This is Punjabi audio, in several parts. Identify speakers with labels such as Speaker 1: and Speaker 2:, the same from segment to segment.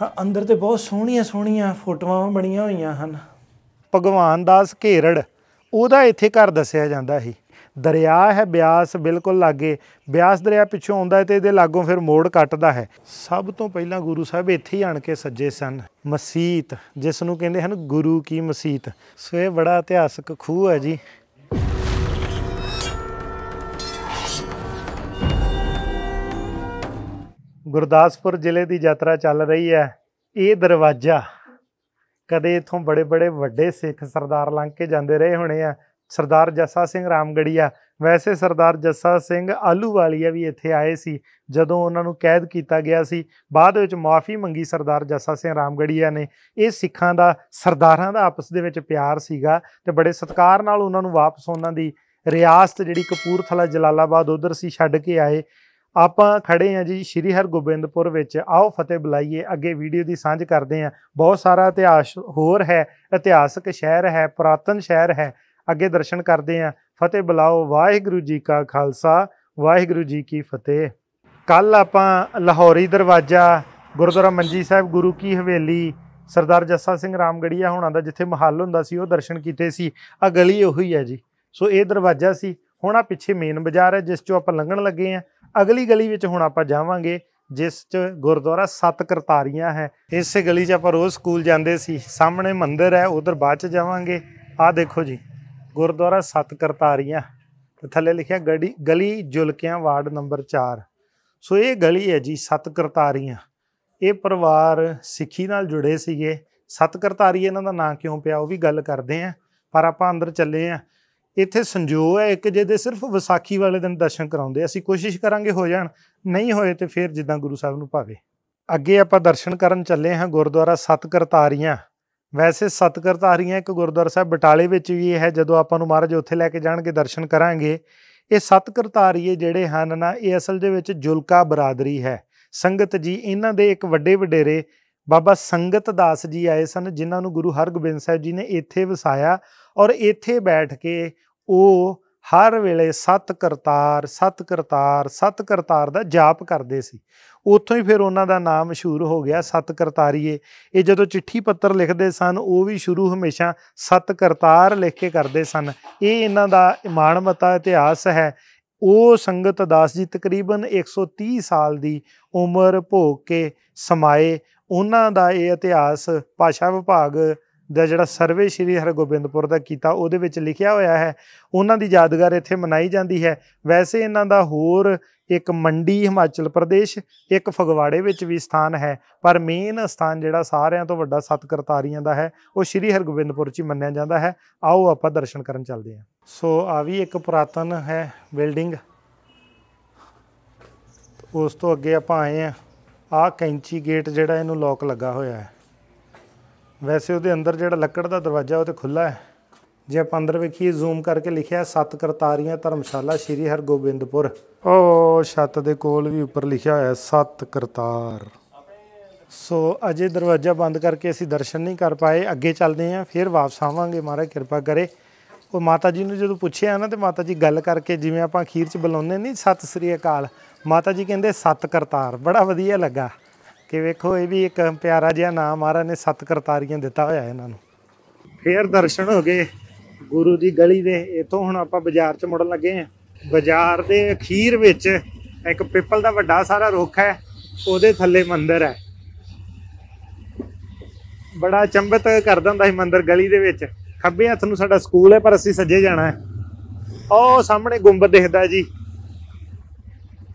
Speaker 1: ਤਾਂ ਅੰਦਰ ਤੇ ਬਹੁਤ ਸੋਹਣੀਆਂ ਸੋਹਣੀਆਂ ਫੋਟੋਆਂ ਬਣੀਆਂ ਹੋਈਆਂ ਹਨ ਭਗਵਾਨ ਦਾਸ ਘੇਰੜ ਉਹਦਾ ਇੱਥੇ ਘਰ ਦੱਸਿਆ ਜਾਂਦਾ ਸੀ ਦਰਿਆ ਹੈ ਬਿਆਸ ਬਿਲਕੁਲ ਲਾਗੇ ਬਿਆਸ ਦਰਿਆ ਪਿੱਛੋਂ ਆਉਂਦਾ ਤੇ ਇਹਦੇ ਲਾਗੋਂ ਫਿਰ ਮੋੜ ਕੱਟਦਾ ਹੈ ਸਭ ਤੋਂ ਪਹਿਲਾਂ ਗੁਰੂ ਸਾਹਿਬ ਇੱਥੇ ਹੀ ਆਣ ਕੇ ਸੱਜੇ ਸਨ ਮਸੀਤ ਜਿਸ ਨੂੰ ਕਹਿੰਦੇ ਹਨ ਗੁਰੂ ਕੀ ਮਸੀਤ ਸੋ ਇਹ ਬੜਾ ਇਤਿਹਾਸਕ ਖੂਹ ਹੈ ਜੀ ਗੁਰਦਾਸਪੁਰ ਜ਼ਿਲ੍ਹੇ ਦੀ ਯਾਤਰਾ ਚੱਲ ਰਹੀ ਹੈ ਇਹ ਦਰਵਾਜ਼ਾ ਕਦੇ ਇਥੋਂ ਬੜੇ ਬੜੇ ਵੱਡੇ ਸਿੱਖ ਸਰਦਾਰ ਲੰਘ ਕੇ ਜਾਂਦੇ ਰਹੇ ਹੋਣੇ ਆ ਸਰਦਾਰ ਜੱਸਾ ਸਿੰਘ ਰਾਮਗੜੀਆ ਵੈਸੇ ਸਰਦਾਰ ਜੱਸਾ ਸਿੰਘ ਆਲੂ ਵਾਲੀਆ ਵੀ ਇੱਥੇ ਆਏ ਸੀ ਜਦੋਂ ਉਹਨਾਂ ਨੂੰ ਕੈਦ ਕੀਤਾ ਗਿਆ ਸੀ ਬਾਅਦ ਵਿੱਚ ਮਾਫੀ ਮੰਗੀ ਸਰਦਾਰ ਜੱਸਾ ਸਿੰਘ ਰਾਮਗੜੀਆ ਨੇ ਇਹ ਸਿੱਖਾਂ ਦਾ ਸਰਦਾਰਾਂ ਦਾ ਆਪਸ ਦੇ ਵਿੱਚ ਪਿਆਰ ਸੀਗਾ ਤੇ ਬੜੇ ਸਤਿਕਾਰ ਨਾਲ ਉਹਨਾਂ ਨੂੰ ਵਾਪਸ ਉਹਨਾਂ ਦੀ ਰਿਆਸਤ ਜਿਹੜੀ ਕਪੂਰਥਲਾ ਜਲਾਲਾਬਾਦ ਉਧਰ ਸੀ ਛੱਡ ਕੇ ਆਏ ਆਪਾਂ ਖੜੇ ਆ ਜੀ ਸ਼੍ਰੀ ਹਰਗੋਬਿੰਦਪੁਰ ਵਿੱਚ ਆਓ ਫਤਿਹ ਬੁਲਾਈਏ ਅੱਗੇ ਵੀਡੀਓ ਦੀ ਸਾਂਝ ਕਰਦੇ ਆ ਬਹੁਤ ਸਾਰਾ ਇਤਿਹਾਸ ਹੋਰ ਹੈ ਇਤਿਹਾਸਕ ਸ਼ਹਿਰ ਹੈ ਪੁਰਾਤਨ ਸ਼ਹਿਰ ਹੈ ਅੱਗੇ ਦਰਸ਼ਨ ਕਰਦੇ ਆ ਫਤਿਹ ਬੁਲਾਓ ਵਾਹਿਗੁਰੂ ਜੀ ਕਾ ਖਾਲਸਾ ਵਾਹਿਗੁਰੂ ਜੀ ਕੀ ਫਤਿਹ ਕੱਲ ਆਪਾਂ ਲਾਹੌਰੀ ਦਰਵਾਜ਼ਾ ਗੁਰਦੁਆਰਾ ਮੰਜੀ ਸਾਹਿਬ ਗੁਰੂ ਕੀ ਹਵੇਲੀ ਸਰਦਾਰ ਜੱਸਾ ਸਿੰਘ ਰਾਮਗੜੀਆ ਹੁਣਾਂ ਦਾ ਜਿੱਥੇ ਮਹੱਲ ਹੁੰਦਾ ਸੀ ਉਹ ਦਰਸ਼ਨ ਕੀਤੇ ਸੀ ਆ ਗਲੀ ਉਹੀ ਹੈ ਜੀ ਸੋ ਇਹ ਦਰਵਾਜ਼ਾ ਸੀ ਹੁਣ ਆ ਪਿੱਛੇ ਮੇਨ ਬਾਜ਼ਾਰ ਹੈ ਜਿਸ ਚੋਂ ਆਪਾਂ ਲੰਘਣ ਲੱਗੇ ਆ ਅਗਲੀ ਗਲੀ ਵਿੱਚ ਹੁਣ ਆਪਾਂ ਜਾਵਾਂਗੇ ਜਿਸ 'ਚ ਗੁਰਦੁਆਰਾ ਸਤ ਕਰਤਾਰੀਆਂ ਹੈ ਇਸੇ ਗਲੀ 'ਚ ਆਪਾਂ ਰੋਜ਼ ਸਕੂਲ ਜਾਂਦੇ ਸੀ ਸਾਹਮਣੇ ਮੰਦਿਰ ਹੈ ਉਧਰ ਬਾਅਦ 'ਚ ਜਾਵਾਂਗੇ ਆਹ ਦੇਖੋ ਜੀ ਗੁਰਦੁਆਰਾ ਸਤ ਕਰਤਾਰੀਆਂ ਤੇ ਥੱਲੇ ਲਿਖਿਆ ਗੜੀ ਗਲੀ ਜੁਲਕਿਆਂ ਵਾਰਡ ਨੰਬਰ 4 ਸੋ ਇਹ ਗਲੀ ਹੈ ਜੀ ਸਤ ਕਰਤਾਰੀਆਂ ਇਹ ਪਰਿਵਾਰ ਸਿੱਖੀ ਨਾਲ ਜੁੜੇ ਸੀਗੇ ਸਤ ਕਰਤਾਰੀ ਇਹਨਾਂ ਦਾ ਨਾਂ ਕਿਉਂ ਪਿਆ ਉਹ ਵੀ ਗੱਲ ਕਰਦੇ ਆਂ ਪਰ ਆਪਾਂ ਅੰਦਰ ਚੱਲੇ ਆਂ ਇੱਥੇ ਸੰਜੋਗ ਹੈ ਇੱਕ ਜਿਹਦੇ ਸਿਰਫ ਵਿਸਾਖੀ ਵਾਲੇ ਦਿਨ ਦਰਸ਼ਨ ਕਰਾਉਂਦੇ ਅਸੀਂ ਕੋਸ਼ਿਸ਼ ਕਰਾਂਗੇ ਹੋ ਜਾਣ ਨਹੀਂ ਹੋਏ ਤੇ ਫਿਰ ਜਿੱਦਾਂ ਗੁਰੂ ਸਾਹਿਬ ਨੂੰ ਭਾਵੇ ਅੱਗੇ ਆਪਾਂ ਦਰਸ਼ਨ ਕਰਨ ਚੱਲੇ ਹਾਂ ਗੁਰਦੁਆਰਾ ਸਤ ਕਰਤਾਰੀਆਂ ਵੈਸੇ ਸਤ ਕਰਤਾਰੀਆਂ ਇੱਕ ਗੁਰਦੁਆਰਾ ਸਾਹਿਬ ਬਟਾਲੇ ਵਿੱਚ ਵੀ ਹੈ ਜਦੋਂ ਆਪਾਂ ਨੂੰ ਮਹਾਰਾਜ ਉੱਥੇ ਲੈ ਕੇ ਜਾਣਗੇ ਦਰਸ਼ਨ ਕਰਾਂਗੇ ਇਹ ਸਤ ਕਰਤਾਰੀਏ ਜਿਹੜੇ ਹਨ ਨਾ ਇਹ ਅਸਲ ਦੇ ਵਿੱਚ ਜੁਲਕਾ ਬਰਾਦਰੀ ਹੈ ਸੰਗਤ ਜੀ ਇਹਨਾਂ ਦੇ ਇੱਕ ਵੱਡੇ ਵਡੇਰੇ ਬਾਬਾ ਸੰਗਤ ਦਾਸ ਜੀ ਆਏ ਸਨ ਜਿਨ੍ਹਾਂ ਨੂੰ ਗੁਰੂ ਹਰਗੋਬਿੰਦ ਸਾਹਿਬ ਜੀ ਨੇ ਇੱਥੇ ਵਸਾਇਆ ਔਰ ਇੱਥੇ ਬੈਠ ਕੇ ਉਹ ਹਰ ਵੇਲੇ ਸਤ ਕਰਤਾਰ ਸਤ ਕਰਤਾਰ ਸਤ ਕਰਤਾਰ ਦਾ ਜਾਪ ਕਰਦੇ ਸੀ ਉੱਥੋਂ ਹੀ ਫਿਰ ਉਹਨਾਂ ਦਾ ਨਾਮ ਮਸ਼ਹੂਰ ਹੋ ਗਿਆ ਸਤ ਕਰਤਾਰੀਏ ਇਹ ਜਦੋਂ ਚਿੱਠੀ ਪੱਤਰ ਲਿਖਦੇ ਸਨ ਉਹ ਵੀ ਸ਼ੁਰੂ ਹਮੇਸ਼ਾ ਸਤ ਕਰਤਾਰ ਲਿਖ ਕੇ ਕਰਦੇ ਸਨ ਇਹ ਇਹਨਾਂ ਦਾ ਇਮਾਨ ਮਤਾ ਇਤਿਹਾਸ ਹੈ ਉਹ ਸੰਗਤ ਦਾਸ ਜੀ ਤਕਰੀਬਨ 130 ਸਾਲ ਦੀ ਉਮਰ ਭੋਗ ਕੇ ਸਮਾਏ ਉਹਨਾਂ ਦਾ ਇਹ ਇਤਿਹਾਸ ਭਾਸ਼ਾ ਵਿਭਾਗ ਦਾ ਜਿਹੜਾ ਸਰਵੇ ਸ਼੍ਰੀ ਹਰਗੋਬਿੰਦਪੁਰ ਦਾ ਕੀਤਾ ਉਹਦੇ ਵਿੱਚ ਲਿਖਿਆ ਹੋਇਆ ਹੈ ਉਹਨਾਂ ਦੀ ਯਾਦਗਾਰ ਇੱਥੇ ਮਨਾਈ ਜਾਂਦੀ ਹੈ ਵੈਸੇ ਇਹਨਾਂ ਦਾ ਹੋਰ ਇੱਕ ਮੰਡੀ ਹਿਮਾਚਲ ਪ੍ਰਦੇਸ਼ ਇੱਕ ਫਗਵਾੜੇ ਵਿੱਚ ਵੀ ਸਥਾਨ ਹੈ ਪਰ ਮੇਨ ਸਥਾਨ ਜਿਹੜਾ ਸਾਰਿਆਂ ਤੋਂ ਵੱਡਾ ਸਤ ਕਰਤਾਰੀਆਂ ਦਾ ਹੈ ਉਹ ਸ਼੍ਰੀ ਹਰਗੋਬਿੰਦਪੁਰ 'ਚ ਮੰਨਿਆ ਜਾਂਦਾ ਹੈ ਆਓ ਆਪਾਂ ਦਰਸ਼ਨ ਕਰਨ ਚੱਲਦੇ ਹਾਂ ਸੋ ਆ ਵੀ ਇੱਕ ਪੁਰਾਤਨ ਹੈ ਬਿਲਡਿੰਗ ਉਸ ਤੋਂ ਅੱਗੇ ਆਪਾਂ ਆਏ ਹਾਂ ਆ ਕੈਂਚੀ ਗੇਟ ਜਿਹੜਾ ਇਹਨੂੰ ਲੋਕ ਲੱਗਾ ਹੋਇਆ ਹੈ ਵੈਸੇ ਉਹਦੇ ਅੰਦਰ ਜਿਹੜਾ ਲੱਕੜ ਦਾ ਦਰਵਾਜ਼ਾ ਉਹ ਤੇ ਖੁੱਲਾ ਹੈ ਜੇ ਆਪਾਂ ਅੰਦਰ ਵੇਖੀਏ ਜ਼ੂਮ ਕਰਕੇ ਲਿਖਿਆ ਸਤ ਕਰਤਾਰੀਆਂ ਧਰਮਸ਼ਾਲਾ ਸ਼੍ਰੀ ਹਰਗੋਬਿੰਦਪੁਰ ਉਹ ਛੱਤ ਦੇ ਕੋਲ ਵੀ ਉੱਪਰ ਲਿਖਿਆ ਹੋਇਆ ਸਤ ਕਰਤਾਰ ਸੋ ਅਜੇ ਦਰਵਾਜ਼ਾ ਬੰਦ ਕਰਕੇ ਅਸੀਂ ਦਰਸ਼ਨ ਨਹੀਂ ਕਰ ਪਾਏ ਅੱਗੇ ਚੱਲਦੇ ਆਂ ਫਿਰ ਵਾਪਸ ਆਵਾਂਗੇ ਮਹਾਰਾਜ ਕਿਰਪਾ ਕਰੇ ਉਹ ਮਾਤਾ ਜੀ ਨੂੰ ਜਦੋਂ ਪੁੱਛਿਆ ਨਾ ਤੇ ਮਾਤਾ ਜੀ ਗੱਲ ਕਰਕੇ ਜਿਵੇਂ ਆਪਾਂ ਅਖੀਰ ਚ ਬੁਲਾਉਂਦੇ ਨਹੀਂ ਸਤਿ ਸ੍ਰੀ ਅਕਾਲ ਮਾਤਾ ਜੀ ਕਹਿੰਦੇ ਸਤ ਕਰਤਾਰ ਬੜਾ ਵਧੀਆ ਲੱਗਾ ਕਿ ਵੇਖੋ ਇਹ ਵੀ ਇੱਕ ਪਿਆਰਾ ਜਿਹਾ ਨਾਮ ਮਹਾਰਾਜ ਨੇ ਸਤ ਕਰਤਾਰੀਆਂ ਦਿੱਤਾ ਹੋਇਆ ਇਹਨਾਂ ਨੂੰ ਫੇਰ ਦਰਸ਼ਨ ਹੋ ਗਏ ਗੁਰੂ ਦੀ ਗਲੀ ਦੇ ਇਥੋਂ ਹੁਣ ਆਪਾਂ ਬਾਜ਼ਾਰ 'ਚ ਮੁੜਨ ਲੱਗੇ ਆਂ ਬਾਜ਼ਾਰ ਦੇ ਅਖੀਰ ਵਿੱਚ ਇੱਕ ਪਿੱਪਲ ਦਾ ਵੱਡਾ ਸਾਰਾ ਰੁੱਖ ਹੈ ਉਹਦੇ ਥੱਲੇ ਮੰਦਿਰ ਹੈ ਬੜਾ ਚੰਬਤ ਕਰ ਦਿੰਦਾ ਸੀ ਮੰਦਿਰ ਗਲੀ ਦੇ ਵਿੱਚ ਖੱਬੇ ਹੱਥ ਨੂੰ ਸਾਡਾ ਸਕੂਲ ਹੈ ਪਰ ਅਸੀਂ ਸੱਜੇ ਜਾਣਾ ਹੈ ਉਹ ਸਾਹਮਣੇ ਗੁੰਬਦ ਦਿਖਦਾ ਜੀ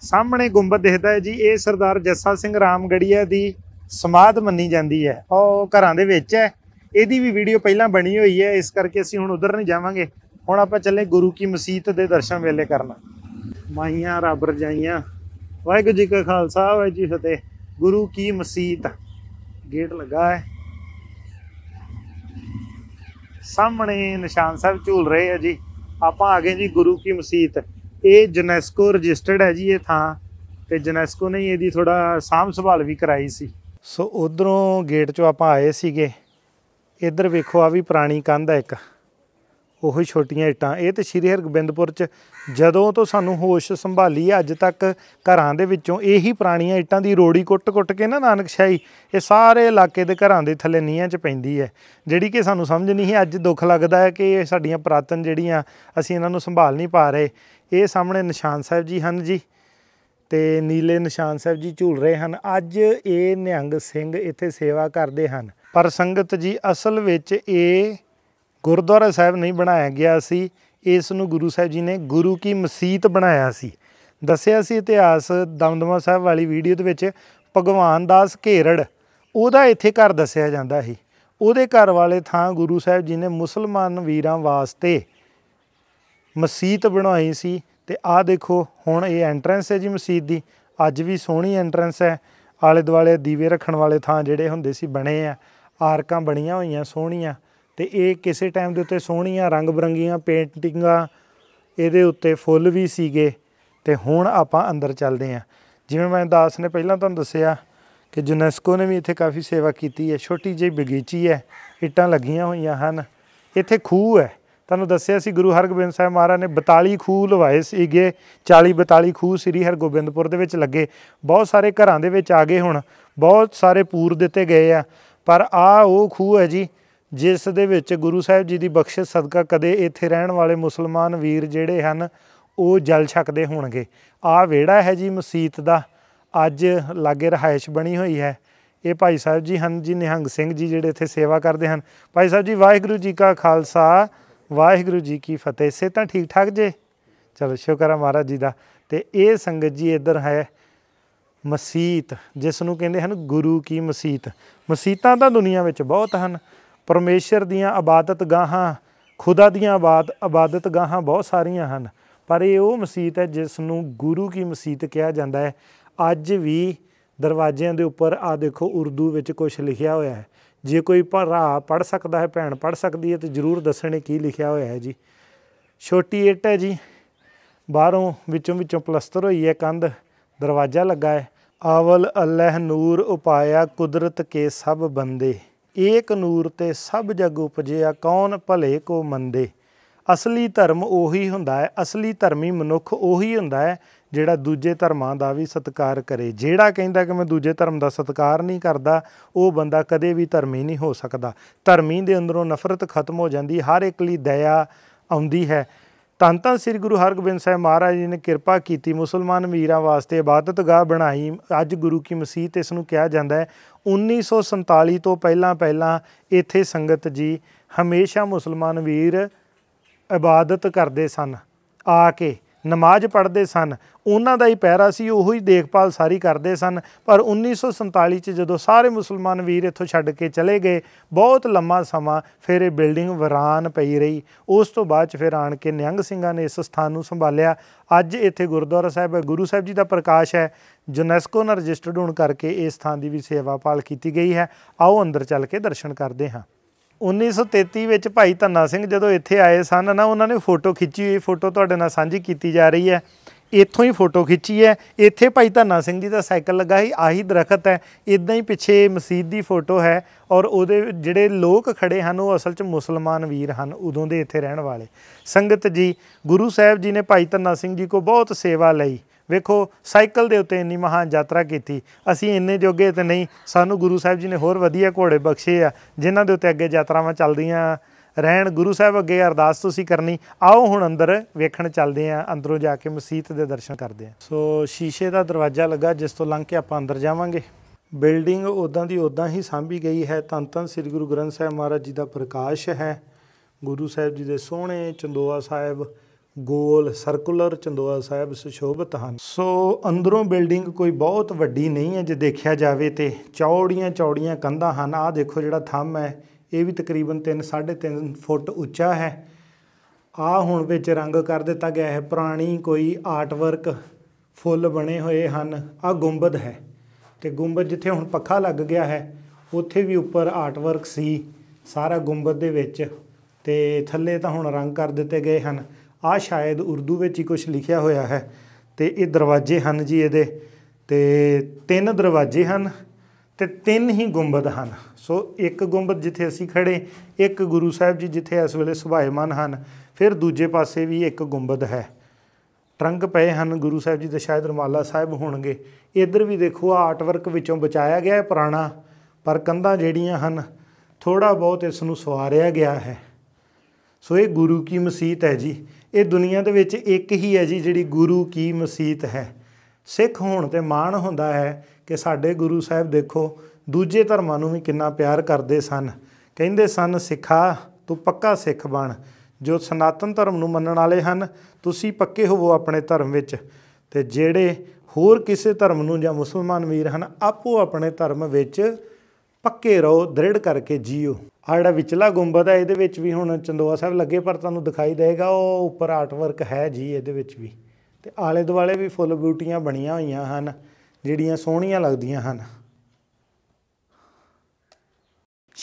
Speaker 1: ਸਾਹਮਣੇ ਗੁੰਬਦ ਦਿਖਦਾ ਹੈ ਜੀ ਇਹ ਸਰਦਾਰ ਜੱਸਾ ਸਿੰਘ ਰਾਮਗੜੀਆ ਦੀ ਸਮਾਧ ਮੰਨੀ ਜਾਂਦੀ ਹੈ ਉਹ ਘਰਾਂ ਦੇ ਵਿੱਚ ਹੈ ਇਹਦੀ ਵੀ ਵੀਡੀਓ ਪਹਿਲਾਂ ਬਣੀ ਹੋਈ ਹੈ ਇਸ ਕਰਕੇ ਅਸੀਂ ਹੁਣ ਉਧਰ ਨਹੀਂ ਜਾਵਾਂਗੇ ਹੁਣ ਆਪਾਂ ਚੱਲੇ ਗੁਰੂ ਕੀ ਮਸੀਤ ਦੇ ਦਰਸ਼ਨ ਵੇਲੇ ਕਰਨਾ ਮਾਈਆਂ ਰੱਬ ਰਜਾਈਆਂ ਵਾਹਿਗੁਰੂ ਜੀ ਕਾ ਖਾਲਸਾ ਵਾਹਿਗੁਰੂ ਜੀ ਫਤਿਹ ਗੁਰੂ ਕੀ ਮਸੀਤ ਗੇਟ ਲੱਗਾ ਹੈ ਸਾਹਮਣੇ ਨਿਸ਼ਾਨ ਸਾਹਿਬ ਝੂਲ ਰਹੇ ਆ ਜੀ ਆਪਾਂ ਆ ਗਏ ਜੀ ਗੁਰੂ ਕੀ ਮਸੀਤ ਇਹ ਜਨੈਸਕੋ ਰਜਿਸਟਰਡ ਹੈ ਜੀ ਇਹ ਥਾਂ ਤੇ ਜਨੈਸਕੋ ਨੇ ਇਹਦੀ ਥੋੜਾ ਸਾਂਭ ਸੰਭਾਲ ਵੀ ਕਰਾਈ ਸੀ ਸੋ ਉਧਰੋਂ ਗੇਟ ਚੋਂ ਆਪਾਂ ਆਏ ਸੀਗੇ ਇੱਧਰ ਵੇਖੋ ਆ ਵੀ ਪੁਰਾਣੀ ਕੰਧ ਹੈ ਇੱਕ ਉਹ ਛੋਟੀਆਂ ਇੱਟਾਂ ਇਹ ਤੇ ਸ਼੍ਰੀ ਹਰਗੋਬਿੰਦਪੁਰ ਚ ਜਦੋਂ ਤੋਂ ਸਾਨੂੰ ਹੋਸ਼ ਸੰਭਾਲੀ ਅੱਜ ਤੱਕ ਘਰਾਂ ਦੇ ਵਿੱਚੋਂ ਇਹੀ ਪੁਰਾਣੀਆਂ ਇੱਟਾਂ ਦੀ ਰੋੜੀ ਕੁੱਟ-ਕੁੱਟ ਕੇ ਨਾ ਨਾਨਕਸ਼ਾਹੀ ਇਹ ਸਾਰੇ ਇਲਾਕੇ ਦੇ ਘਰਾਂ ਦੇ ਥੱਲੇ ਨੀਆਂ 'ਚ ਪੈਂਦੀ ਹੈ ਜਿਹੜੀ ਕਿ ਸਾਨੂੰ ਸਮਝ ਨਹੀਂ ਹੈ ਅੱਜ ਦੁੱਖ ਲੱਗਦਾ ਹੈ ਕਿ ਇਹ ਸਾਡੀਆਂ ਪ੍ਰਾਤਨ ਜਿਹੜੀਆਂ ਅਸੀਂ ਇਹਨਾਂ ਨੂੰ ਸੰਭਾਲ ਨਹੀਂ ਪਾ ਰਹੇ ਇਹ ਸਾਹਮਣੇ ਨਿਸ਼ਾਨ ਸਾਹਿਬ ਜੀ ਹਨ ਜੀ ਤੇ ਨੀਲੇ ਨਿਸ਼ਾਨ ਸਾਹਿਬ ਜੀ ਝੂਲ ਰਹੇ ਹਨ ਅੱਜ ਇਹ ਨਿਹੰਗ ਸਿੰਘ ਇੱਥੇ ਸੇਵਾ ਕਰਦੇ ਹਨ ਪਰ ਸੰਗਤ ਜੀ ਅਸਲ ਵਿੱਚ ਇਹ ਗੁਰਦੁਆਰਾ ਸਾਹਿਬ ਨਹੀਂ ਬਣਾਇਆ ਗਿਆ ਸੀ ਇਸ ਨੂੰ ਗੁਰੂ ਸਾਹਿਬ ਜੀ ਨੇ ਗੁਰੂ ਕੀ ਮਸੀਤ ਬਣਾਇਆ ਸੀ ਦੱਸਿਆ ਸੀ ਇਤਿਹਾਸ ਦਮਦਮਾ ਸਾਹਿਬ ਵਾਲੀ ਵੀਡੀਓ ਦੇ ਵਿੱਚ ਭਗਵਾਨ ਦਾਸ ਘੇਰੜ ਉਹਦਾ ਇੱਥੇ ਘਰ ਦੱਸਿਆ ਜਾਂਦਾ ਸੀ ਉਹਦੇ ਘਰ ਵਾਲੇ ਥਾਂ ਗੁਰੂ ਸਾਹਿਬ ਜੀ ਨੇ ਮੁਸਲਮਾਨ ਵੀਰਾਂ ਵਾਸਤੇ ਮਸੀਤ ਬਣਾਈ ਸੀ ਤੇ ਆਹ ਦੇਖੋ ਹੁਣ ਇਹ ਐਂਟਰੈਂਸ ਹੈ ਜੀ ਮਸੀਤ ਦੀ ਅੱਜ ਵੀ ਸੋਹਣੀ ਐਂਟਰੈਂਸ ਹੈ ਆਲੇ ਦੁਆਲੇ ਦੀਵੇ ਰੱਖਣ ਵਾਲੇ ਥਾਂ ਜਿਹੜੇ ਹੁੰਦੇ ਸੀ ਬਣੇ ਆ ਆਰਕਾਂ ਬਣੀਆਂ ਹੋਈਆਂ ਸੋਹਣੀਆਂ ਤੇ ਇਹ ਕਿਸੇ ਟਾਈਮ ਦੇ ਉੱਤੇ ਸੋਹਣੀਆਂ ਰੰਗ ਬਰੰਗੀਆਂ ਪੇਂਟਿੰਗਾਂ ਇਹਦੇ ਉੱਤੇ ਫੁੱਲ ਵੀ ਸੀਗੇ ਤੇ ਹੁਣ ਆਪਾਂ ਅੰਦਰ ਚੱਲਦੇ ਆਂ ਜਿਵੇਂ ਮੈਂ ਦਾਸ ਨੇ ਪਹਿਲਾਂ ਤੁਹਾਨੂੰ ਦੱਸਿਆ ਕਿ ਯੂਨੈਸਕੋ ਨੇ ਵੀ ਇੱਥੇ ਕਾਫੀ ਸੇਵਾ ਕੀਤੀ ਹੈ ਛੋਟੀ ਜਿਹੀ ਬਗੀਚੀ ਹੈ ਇੱਟਾਂ ਲੱਗੀਆਂ ਹੋਈਆਂ ਹਨ ਇੱਥੇ ਖੂਹ ਹੈ ਤੁਹਾਨੂੰ ਦੱਸਿਆ ਸੀ ਗੁਰੂ ਹਰਗੋਬਿੰਦ ਸਾਹਿਬ ਮਹਾਰਾਜ ਨੇ 42 ਖੂਹ ਲਵਾਏ ਸੀਗੇ 40 42 ਖੂਹ ਸ੍ਰੀ ਹਰਗੋਬਿੰਦਪੁਰ ਦੇ ਵਿੱਚ ਲੱਗੇ ਬਹੁਤ ਸਾਰੇ ਘਰਾਂ ਦੇ ਵਿੱਚ ਆ ਗਏ ਹੁਣ ਬਹੁਤ ਸਾਰੇ ਪੂਰ ਦਿੱਤੇ ਗਏ ਆ ਪਰ ਆ ਉਹ ਖੂਹ ਹੈ ਜੀ ਜਿਸ ਦੇ ਵਿੱਚ ਗੁਰੂ ਸਾਹਿਬ ਜੀ ਦੀ ਬਖਸ਼ਿਸ਼ ਸਦਕਾ ਕਦੇ ਇੱਥੇ ਰਹਿਣ ਵਾਲੇ ਮੁਸਲਮਾਨ ਵੀਰ ਜਿਹੜੇ ਹਨ ਉਹ ਜਲ ਛਕਦੇ ਹੋਣਗੇ ਆ ਵਿਹੜਾ ਹੈ ਜੀ ਮਸੀਤ ਦਾ ਅੱਜ ਲਾਗੇ ਰਹਾਇਸ਼ ਬਣੀ ਹੋਈ ਹੈ ਇਹ ਭਾਈ ਸਾਹਿਬ ਜੀ ਹਨ ਜੀ ਨਿਹੰਗ ਸਿੰਘ ਜੀ ਜਿਹੜੇ ਇੱਥੇ ਸੇਵਾ ਕਰਦੇ ਹਨ ਭਾਈ ਸਾਹਿਬ ਜੀ ਵਾਹਿਗੁਰੂ ਜੀ ਕਾ ਖਾਲਸਾ ਵਾਹਿਗੁਰੂ ਜੀ ਕੀ ਫਤਿਹ ਸੇ ਤਾਂ ਠੀਕ ਠਾਕ ਜੇ ਚਲੋ ਸ਼ੁਕਰ ਹੈ ਮਹਾਰਾਜ ਜੀ ਦਾ ਤੇ ਇਹ ਸੰਗਤ ਜੀ ਇੱਧਰ ਹੈ ਮਸੀਤ ਜਿਸ ਨੂੰ ਕਹਿੰਦੇ ਹਨ ਗੁਰੂ ਕੀ ਮਸੀਤ ਮਸੀਤਾਂ ਤਾਂ ਦੁਨੀਆ ਵਿੱਚ ਬਹੁਤ ਹਨ ਪਰਮੇਸ਼ਰ ਦੀਆਂ ਆਬਾਦਤ ਗਾਹਾਂ ਖੁਦਾ ਦੀਆਂ ਬਾਤ ਆਬਾਦਤ ਗਾਹਾਂ ਬਹੁਤ ਸਾਰੀਆਂ ਹਨ ਪਰ ਇਹ ਉਹ ਮਸੀਤ ਹੈ ਜਿਸ ਨੂੰ ਗੁਰੂ ਕੀ ਮਸੀਤ ਕਿਹਾ ਜਾਂਦਾ ਹੈ ਅੱਜ ਵੀ ਦਰਵਾਜ਼ਿਆਂ ਦੇ ਉੱਪਰ ਆ ਦੇਖੋ ਉਰਦੂ ਵਿੱਚ ਕੁਝ ਲਿਖਿਆ ਹੋਇਆ ਹੈ ਜੇ ਕੋਈ ਭਰਾ ਪੜ ਸਕਦਾ ਹੈ ਭੈਣ ਪੜ ਸਕਦੀ ਹੈ ਤੇ ਜਰੂਰ ਦੱਸਣੇ ਕੀ ਲਿਖਿਆ ਹੋਇਆ ਹੈ ਜੀ ਛੋਟੀ ਇੱਟ ਹੈ ਜੀ ਬਾਹਰੋਂ ਵਿੱਚੋਂ ਵਿੱਚੋਂ ਪਲਸਤਰ ਹੋਈ ਹੈ ਕੰਧ ਦਰਵਾਜ਼ਾ ਲੱਗਾ ਹੈ ਆਵਲ ਅੱਲਹ ਨੂਰ ਉਪਾਇਆ ਕੁਦਰਤ ਕੇ ਸਭ ਬੰਦੇ ਏਕ ਨੂਰ ਤੇ ਸਭ ਜਗ ਉਪਜਿਆ ਕੌਣ ਭਲੇ ਕੋ ਮੰਦੇ ਅਸਲੀ ਧਰਮ ਉਹੀ ਹੁੰਦਾ ਹੈ ਅਸਲੀ ਧਰਮੀ ਮਨੁੱਖ ਉਹੀ ਹੁੰਦਾ ਹੈ ਜਿਹੜਾ ਦੂਜੇ ਧਰਮਾਂ ਦਾ ਵੀ ਸਤਿਕਾਰ ਕਰੇ ਜਿਹੜਾ ਕਹਿੰਦਾ ਕਿ ਮੈਂ ਦੂਜੇ ਧਰਮ ਦਾ ਸਤਿਕਾਰ ਨਹੀਂ ਕਰਦਾ ਉਹ ਬੰਦਾ ਕਦੇ ਵੀ ਧਰਮੀ ਨਹੀਂ ਹੋ ਸਕਦਾ ਧਰਮੀ ਦੇ ਅੰਦਰੋਂ ਨਫ਼ਰਤ ਖਤਮ ਹੋ ਜਾਂਦੀ ਹਰ ਇੱਕ ਲਈ ਦਇਆ ਆਉਂਦੀ ਹੈ ਤਾਂ ਤਾਂ ਸ੍ਰੀ ਗੁਰੂ ਹਰਗੋਬਿੰਦ ਸਾਹਿਬ ਮਹਾਰਾਜ ਜੀ ਨੇ ਕਿਰਪਾ ਕੀਤੀ ਮੁਸਲਮਾਨ ਮੀਰਾਂ ਵਾਸਤੇ ਇਬਾਦਤਗਾਹ ਬਣਾਈ ਅੱਜ ਗੁਰੂ ਕੀ ਮਸੀਤ ਇਸ ਨੂੰ ਕਿਹਾ ਜਾਂਦਾ ਹੈ 1947 ਤੋਂ ਪਹਿਲਾਂ ਪਹਿਲਾਂ ਇੱਥੇ ਸੰਗਤ ਜੀ ਹਮੇਸ਼ਾ ਮੁਸਲਮਾਨ ਵੀਰ ਇਬਾਦਤ ਕਰਦੇ ਸਨ ਆ ਕੇ ਨਮਾਜ਼ ਪੜ੍ਹਦੇ ਸਨ ਉਹਨਾਂ ਦਾ ਹੀ ਪਹਿਰਾ ਸੀ ਉਹੋ ਹੀ ਦੇਖਭਾਲ ਸਾਰੀ ਕਰਦੇ ਸਨ ਪਰ 1947 ਚ ਜਦੋਂ ਸਾਰੇ ਮੁਸਲਮਾਨ ਵੀਰ ਇੱਥੋਂ ਛੱਡ ਕੇ ਚਲੇ ਗਏ ਬਹੁਤ ਲੰਮਾ ਸਮਾਂ ਫਿਰ ਇਹ ਬਿਲਡਿੰਗ ਵਿਰਾਨ ਪਈ ਰਹੀ ਉਸ ਤੋਂ ਬਾਅਦ ਚ ਫਿਰ ਆਣ ਕੇ ਨਿਹੰਗ ਸਿੰਘਾਂ ਨੇ ਇਸ ਸਥਾਨ ਨੂੰ ਸੰਭਾਲਿਆ ਅੱਜ ਇੱਥੇ ਗੁਰਦੁਆਰਾ ਸਾਹਿਬ ਹੈ ਗੁਰੂ ਸਾਹਿਬ ਜੀ ਦਾ ਪ੍ਰਕਾਸ਼ ਹੈ ਯੂਨੈਸਕੋ ਨਾਲ ਰਜਿਸਟਰਡ ਹੋਣ ਕਰਕੇ ਇਸ ਥਾਂ ਦੀ ਵੀ ਸੇਵਾ ਪਾਲ ਕੀਤੀ ਗਈ ਹੈ ਆਓ ਅੰਦਰ ਚੱਲ ਕੇ ਦਰਸ਼ਨ ਕਰਦੇ ਹਾਂ 1933 ਵਿੱਚ ਭਾਈ ਧੰਨਾ ਸਿੰਘ ਜਦੋਂ ਇੱਥੇ ਆਏ ਸਨ ਨਾ ਉਹਨਾਂ ਨੇ ਫੋਟੋ ਖਿੱਚੀ ਹੋਈ ਫੋਟੋ ਤੁਹਾਡੇ ਨਾਲ ਸਾਂਝੀ ਕੀਤੀ ਜਾ ਰਹੀ ਹੈ ਇੱਥੋਂ ਹੀ ਫੋਟੋ ਖਿੱਚੀ ਹੈ ਇੱਥੇ ਭਾਈ ਧੰਨਾ ਸਿੰਘ ਜੀ ਦਾ ਸਾਈਕਲ ਲੱਗਾ ਸੀ ਆਹੀ ਦਰਖਤ ਹੈ ਇਦਾਂ ਹੀ ਪਿੱਛੇ ਮਸਜਿਦ ਦੀ ਫੋਟੋ ਹੈ ਔਰ ਉਹਦੇ ਜਿਹੜੇ ਲੋਕ ਖੜੇ ਹਨ ਉਹ ਅਸਲ 'ਚ ਮੁਸਲਮਾਨ ਵੀਰ ਹਨ ਉਦੋਂ ਦੇ ਇੱਥੇ ਰਹਿਣ ਵਾਲੇ ਸੰਗਤ ਜੀ ਗੁਰੂ ਸਾਹਿਬ ਜੀ ਨੇ ਭਾਈ ਧੰਨਾ ਸਿੰਘ ਜੀ ਕੋ ਬਹੁਤ ਸੇਵਾ ਲਈ ਵੇਖੋ ਸਾਈਕਲ ਦੇ ਉੱਤੇ ਇੰਨੀ ਮਹਾਨ ਯਾਤਰਾ ਕੀਤੀ ਅਸੀਂ ਇੰਨੇ ਜੋਗੇ ਤੇ ਨਹੀਂ ਸਾਨੂੰ ਗੁਰੂ ਸਾਹਿਬ ਜੀ ਨੇ ਹੋਰ ਵਧੀਆ ਘੋੜੇ ਬਖਸ਼ੇ ਆ ਜਿਨ੍ਹਾਂ ਦੇ ਉੱਤੇ ਅੱਗੇ ਯਾਤਰਾਵਾਂ ਚੱਲਦੀਆਂ ਰਹਿਣ ਗੁਰੂ ਸਾਹਿਬ ਅੱਗੇ ਅਰਦਾਸ ਤੁਸੀਂ ਕਰਨੀ ਆਓ ਹੁਣ ਅੰਦਰ ਵੇਖਣ ਚੱਲਦੇ ਆਂ ਅੰਦਰੋਂ ਜਾ ਕੇ ਮਸੀਤ ਦੇ ਦਰਸ਼ਨ ਕਰਦੇ ਆਂ ਸੋ ਸ਼ੀਸ਼ੇ ਦਾ ਦਰਵਾਜ਼ਾ ਲੱਗਾ ਜਿਸ ਤੋਂ ਲੰਘ ਕੇ ਆਪਾਂ ਅੰਦਰ ਜਾਵਾਂਗੇ ਬਿਲਡਿੰਗ ਉਦਾਂ ਦੀ ਉਦਾਂ ਹੀ ਸਾਂਭੀ ਗਈ ਹੈ ਤਨ ਤਨ ਸ੍ਰੀ ਗੁਰੂ ਗ੍ਰੰਥ ਸਾਹਿਬ ਮਹਾਰਾਜ ਜੀ ਦਾ ਪ੍ਰਕਾਸ਼ ਹੈ ਗੁਰੂ ਸਾਹਿਬ ਜੀ ਦੇ ਸੋਹਣੇ ਚੰਦੋਆ ਸਾਹਿਬ ਗੋਲ ਸਰਕੂਲਰ ਚੰਦੋਆ ਸਾਹਿਬ ਸੁਸ਼ੋਭਿਤ ਹਨ ਸੋ ਅੰਦਰੋਂ ਬਿਲਡਿੰਗ ਕੋਈ ਬਹੁਤ ਵੱਡੀ ਨਹੀਂ ਹੈ ਜੇ ਦੇਖਿਆ ਜਾਵੇ ਤੇ ਚੌੜੀਆਂ ਚੌੜੀਆਂ ਕੰਧਾਂ ਹਨ ਆਹ ਦੇਖੋ ਜਿਹੜਾ ਥੰਮ ਹੈ ਇਹ ਵੀ ਤਕਰੀਬਨ 3 3.5 ਫੁੱਟ ਉੱਚਾ ਹੈ ਆ ਹੁਣ ਵਿੱਚ ਰੰਗ ਕਰ ਦਿੱਤਾ ਗਿਆ ਹੈ ਪੁਰਾਣੀ ਕੋਈ ਆਰਟ ਵਰਕ ਫੁੱਲ ਬਣੇ ਹੋਏ ਹਨ ਆ ਗੁੰਬਦ ਹੈ ਤੇ ਗੁੰਬਦ ਜਿੱਥੇ ਹੁਣ ਪੱਖਾ ਲੱਗ ਗਿਆ ਹੈ ਉੱਥੇ ਵੀ ਉੱਪਰ ਆਰਟ ਵਰਕ ਸੀ ਸਾਰਾ ਗੁੰਬਦ ਦੇ ਵਿੱਚ ਤੇ ਥੱਲੇ ਤਾਂ ਹੁਣ ਰੰਗ ਕਰ ਦਿੱਤੇ ਗਏ ਹਨ ਆ ਸ਼ਾਇਦ ਉਰਦੂ ਵਿੱਚ ਹੀ ਕੁਝ ਲਿਖਿਆ ਹੋਇਆ ਹੈ ਤੇ ਇਹ ਦਰਵਾਜ਼ੇ ਹਨ ਜੀ ਇਹਦੇ ਤੇ ਤਿੰਨ ਦਰਵਾਜ਼ੇ ਹਨ ਤੇ ਤਿੰਨ ਹੀ ਗੁੰਬਦ ਹਨ ਸੋ ਇੱਕ ਗੁੰਬਦ ਜਿੱਥੇ ਅਸੀਂ ਖੜੇ ਇੱਕ ਗੁਰੂ ਸਾਹਿਬ ਜੀ ਜਿੱਥੇ ਇਸ ਵੇਲੇ ਸੁਭਾਇਮਾਨ ਹਨ ਫਿਰ ਦੂਜੇ ਪਾਸੇ ਵੀ ਇੱਕ ਗੁੰਬਦ ਹੈ ਟਰੰਕ ਪਏ ਹਨ ਗੁਰੂ ਸਾਹਿਬ ਜੀ ਦੇ ਸ਼ਾਇਦ ਰਮਾਲਾ ਸਾਹਿਬ ਹੋਣਗੇ ਇਧਰ ਵੀ ਦੇਖੋ ਆ ਆਰਟਵਰਕ ਵਿੱਚੋਂ ਬਚਾਇਆ ਗਿਆ ਹੈ ਪੁਰਾਣਾ ਪਰ ਕੰਧਾਂ ਜਿਹੜੀਆਂ ਹਨ ਥੋੜਾ ਬਹੁਤ ਇਸ ਨੂੰ ਸਵਾਰਿਆ ਗਿਆ ਹੈ ਸੋ ਇਹ ਗੁਰੂ ਕੀ ਮਸੀਤ ਹੈ ਜੀ ਇਹ ਦੁਨੀਆ ਦੇ ਵਿੱਚ ਇੱਕ ਹੀ ਹੈ ਜੀ ਜਿਹੜੀ ਗੁਰੂ ਕੀ ਮਸੀਤ ਹੈ ਸਿੱਖ ਹੋਣ ਤੇ ਮਾਣ ਹੁੰਦਾ ਹੈ ਕਿ ਸਾਡੇ ਗੁਰੂ ਸਾਹਿਬ ਦੇਖੋ ਦੂਜੇ ਧਰਮਾਂ ਨੂੰ ਵੀ ਕਿੰਨਾ ਪਿਆਰ ਕਰਦੇ ਸਨ ਕਹਿੰਦੇ ਸਨ ਸਿੱਖਾ ਤੂੰ ਪੱਕਾ ਸਿੱਖ ਬਣ ਜੋ ਸਨਾਤਨ ਧਰਮ ਨੂੰ ਮੰਨਣ ਵਾਲੇ ਹਨ ਤੁਸੀਂ ਪੱਕੇ ਹੋਵੋ ਆਪਣੇ ਧਰਮ ਵਿੱਚ ਤੇ ਜਿਹੜੇ ਹੋਰ ਕਿਸੇ ਧਰਮ ਨੂੰ ਜਾਂ ਮੁਸਲਮਾਨ ਵੀਰ ਹਨ ਆਪੋ ਆਪਣੇ ਧਰਮ ਵਿੱਚ ਪੱਕੇ ਰਹੋ ਦ੍ਰਿੜ ਕਰਕੇ ਜੀਓ ਆ ਜਿਹੜਾ ਵਿਚਲਾ ਗੁੰਬਦ ਹੈ ਇਹਦੇ ਵਿੱਚ ਵੀ ਹੁਣ ਚੰਦੋਆ ਸਾਹਿਬ ਲੱਗੇ ਪਰ ਤੁਹਾਨੂੰ ਦਿਖਾਈ ਦੇਗਾ ਉਹ ਉੱਪਰ ਆਰਟ ਵਰਕ ਹੈ ਜੀ ਇਹਦੇ ਵਿੱਚ ਵੀ ਤੇ ਆਲੇ ਦੁਆਲੇ ਵੀ ਫੁੱਲ ਬੂਟੀਆਂ ਬਣੀਆਂ ਹੋਈਆਂ ਹਨ ਜਿਹੜੀਆਂ ਸੋਹਣੀਆਂ ਲੱਗਦੀਆਂ ਹਨ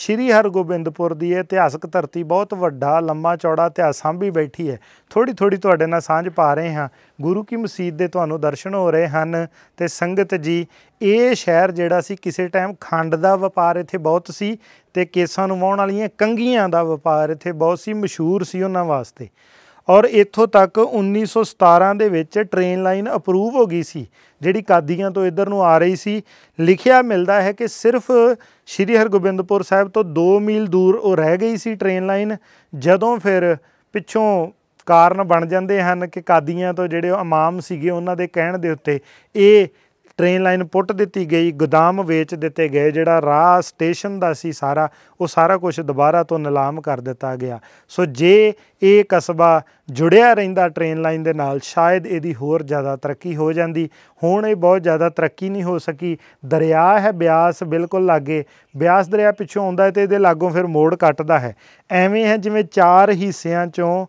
Speaker 1: ਸ਼੍ਰੀ ਹਰਗੋਬਿੰਦਪੁਰ ਦੀ ਇਹ ਇਤਿਹਾਸਕ ਧਰਤੀ ਬਹੁਤ ਵੱਡਾ ਲੰਮਾ ਚੌੜਾ ਇਤਿਹਾਸ ਸਾਂਭੀ ਬੈਠੀ ਹੈ ਥੋੜੀ ਥੋੜੀ ਤੁਹਾਡੇ ਨਾਲ ਸਾਂਝ ਪਾ ਰਹੇ ਹਾਂ ਗੁਰੂ ਕੀ ਮਸੀਤ ਦੇ ਤੁਹਾਨੂੰ ਦਰਸ਼ਨ ਹੋ ਰਹੇ ਹਨ ਤੇ ਸੰਗਤ ਜੀ ਇਹ ਸ਼ਹਿਰ ਜਿਹੜਾ ਸੀ ਕਿਸੇ ਟਾਈਮ ਖੰਡ ਦਾ ਵਪਾਰ ਇੱਥੇ ਬਹੁਤ ਸੀ ਤੇ ਕੇਸਾਂ ਨੂੰ ਵਾਉਣ ਵਾਲੀਆਂ ਕੰਗੀਆਂ ਦਾ ਵਪਾਰ ਇੱਥੇ ਬਹੁਤ ਸੀ ਮਸ਼ਹੂਰ ਸੀ ਉਹਨਾਂ ਵਾਸਤੇ ਔਰ ਇੱਥੋਂ ਤੱਕ 1917 ਦੇ ਵਿੱਚ ਟ੍ਰੇਨ ਲਾਈਨ ਅਪਰੂਵ ਹੋ ਗਈ ਸੀ ਜਿਹੜੀ ਕਾਦੀਆਂ ਤੋਂ ਇੱਧਰ ਨੂੰ ਆ ਰਹੀ ਸੀ ਲਿਖਿਆ ਮਿਲਦਾ ਹੈ ਕਿ ਸਿਰਫ ਸ਼੍ਰੀ ਹਰਗੋਬਿੰਦਪੁਰ ਸਾਹਿਬ ਤੋਂ 2 ਮੀਲ ਦੂਰ ਉਹ ਰਹਿ ਗਈ ਸੀ ਟ੍ਰੇਨ ਲਾਈਨ ਜਦੋਂ ਫਿਰ ਪਿੱਛੋਂ ਕਾਰਨ ਬਣ ਜਾਂਦੇ ਹਨ ਕਿ ਕਾਦੀਆਂ ਤੋਂ ਜਿਹੜੇ ਇਮਾਮ ਸੀਗੇ ਉਹਨਾਂ ਦੇ ਕਹਿਣ ਦੇ ਉੱਤੇ ਇਹ ਟ੍ਰੇਨ ਲਾਈਨ ਪੁੱਟ ਦਿੱਤੀ ਗਈ ਗੋਦਾਮ ਵੇਚ ਦਿੱਤੇ ਗਏ ਜਿਹੜਾ ਰਾਹ ਸਟੇਸ਼ਨ ਦਾ ਸੀ ਸਾਰਾ ਉਹ ਸਾਰਾ ਕੁਝ ਦੁਬਾਰਾ ਤੋਂ ਨਿਲਾਮ ਕਰ ਦਿੱਤਾ ਗਿਆ ਸੋ ਜੇ ਇਹ ਕਸਬਾ ਜੁੜਿਆ ਰਹਿੰਦਾ ਟ੍ਰੇਨ ਲਾਈਨ ਦੇ ਨਾਲ ਸ਼ਾਇਦ ਇਹਦੀ ਹੋਰ ਜ਼ਿਆਦਾ ਤਰੱਕੀ ਹੋ ਜਾਂਦੀ ਹੁਣ ਇਹ ਬਹੁਤ ਜ਼ਿਆਦਾ ਤਰੱਕੀ ਨਹੀਂ ਹੋ ਸਕੀ ਦਰਿਆ ਹੈ ਬਿਆਸ ਬਿਲਕੁਲ ਲਾਗੇ ਬਿਆਸ ਦਰਿਆ ਪਿੱਛੋਂ ਆਉਂਦਾ ਤੇ ਇਹਦੇ ਲਾਗੋਂ ਫਿਰ ਮੋੜ ਕੱਟਦਾ ਹੈ ਐਵੇਂ ਹੈ ਜਿਵੇਂ ਚਾਰ ਹਿੱਸਿਆਂ ਚੋਂ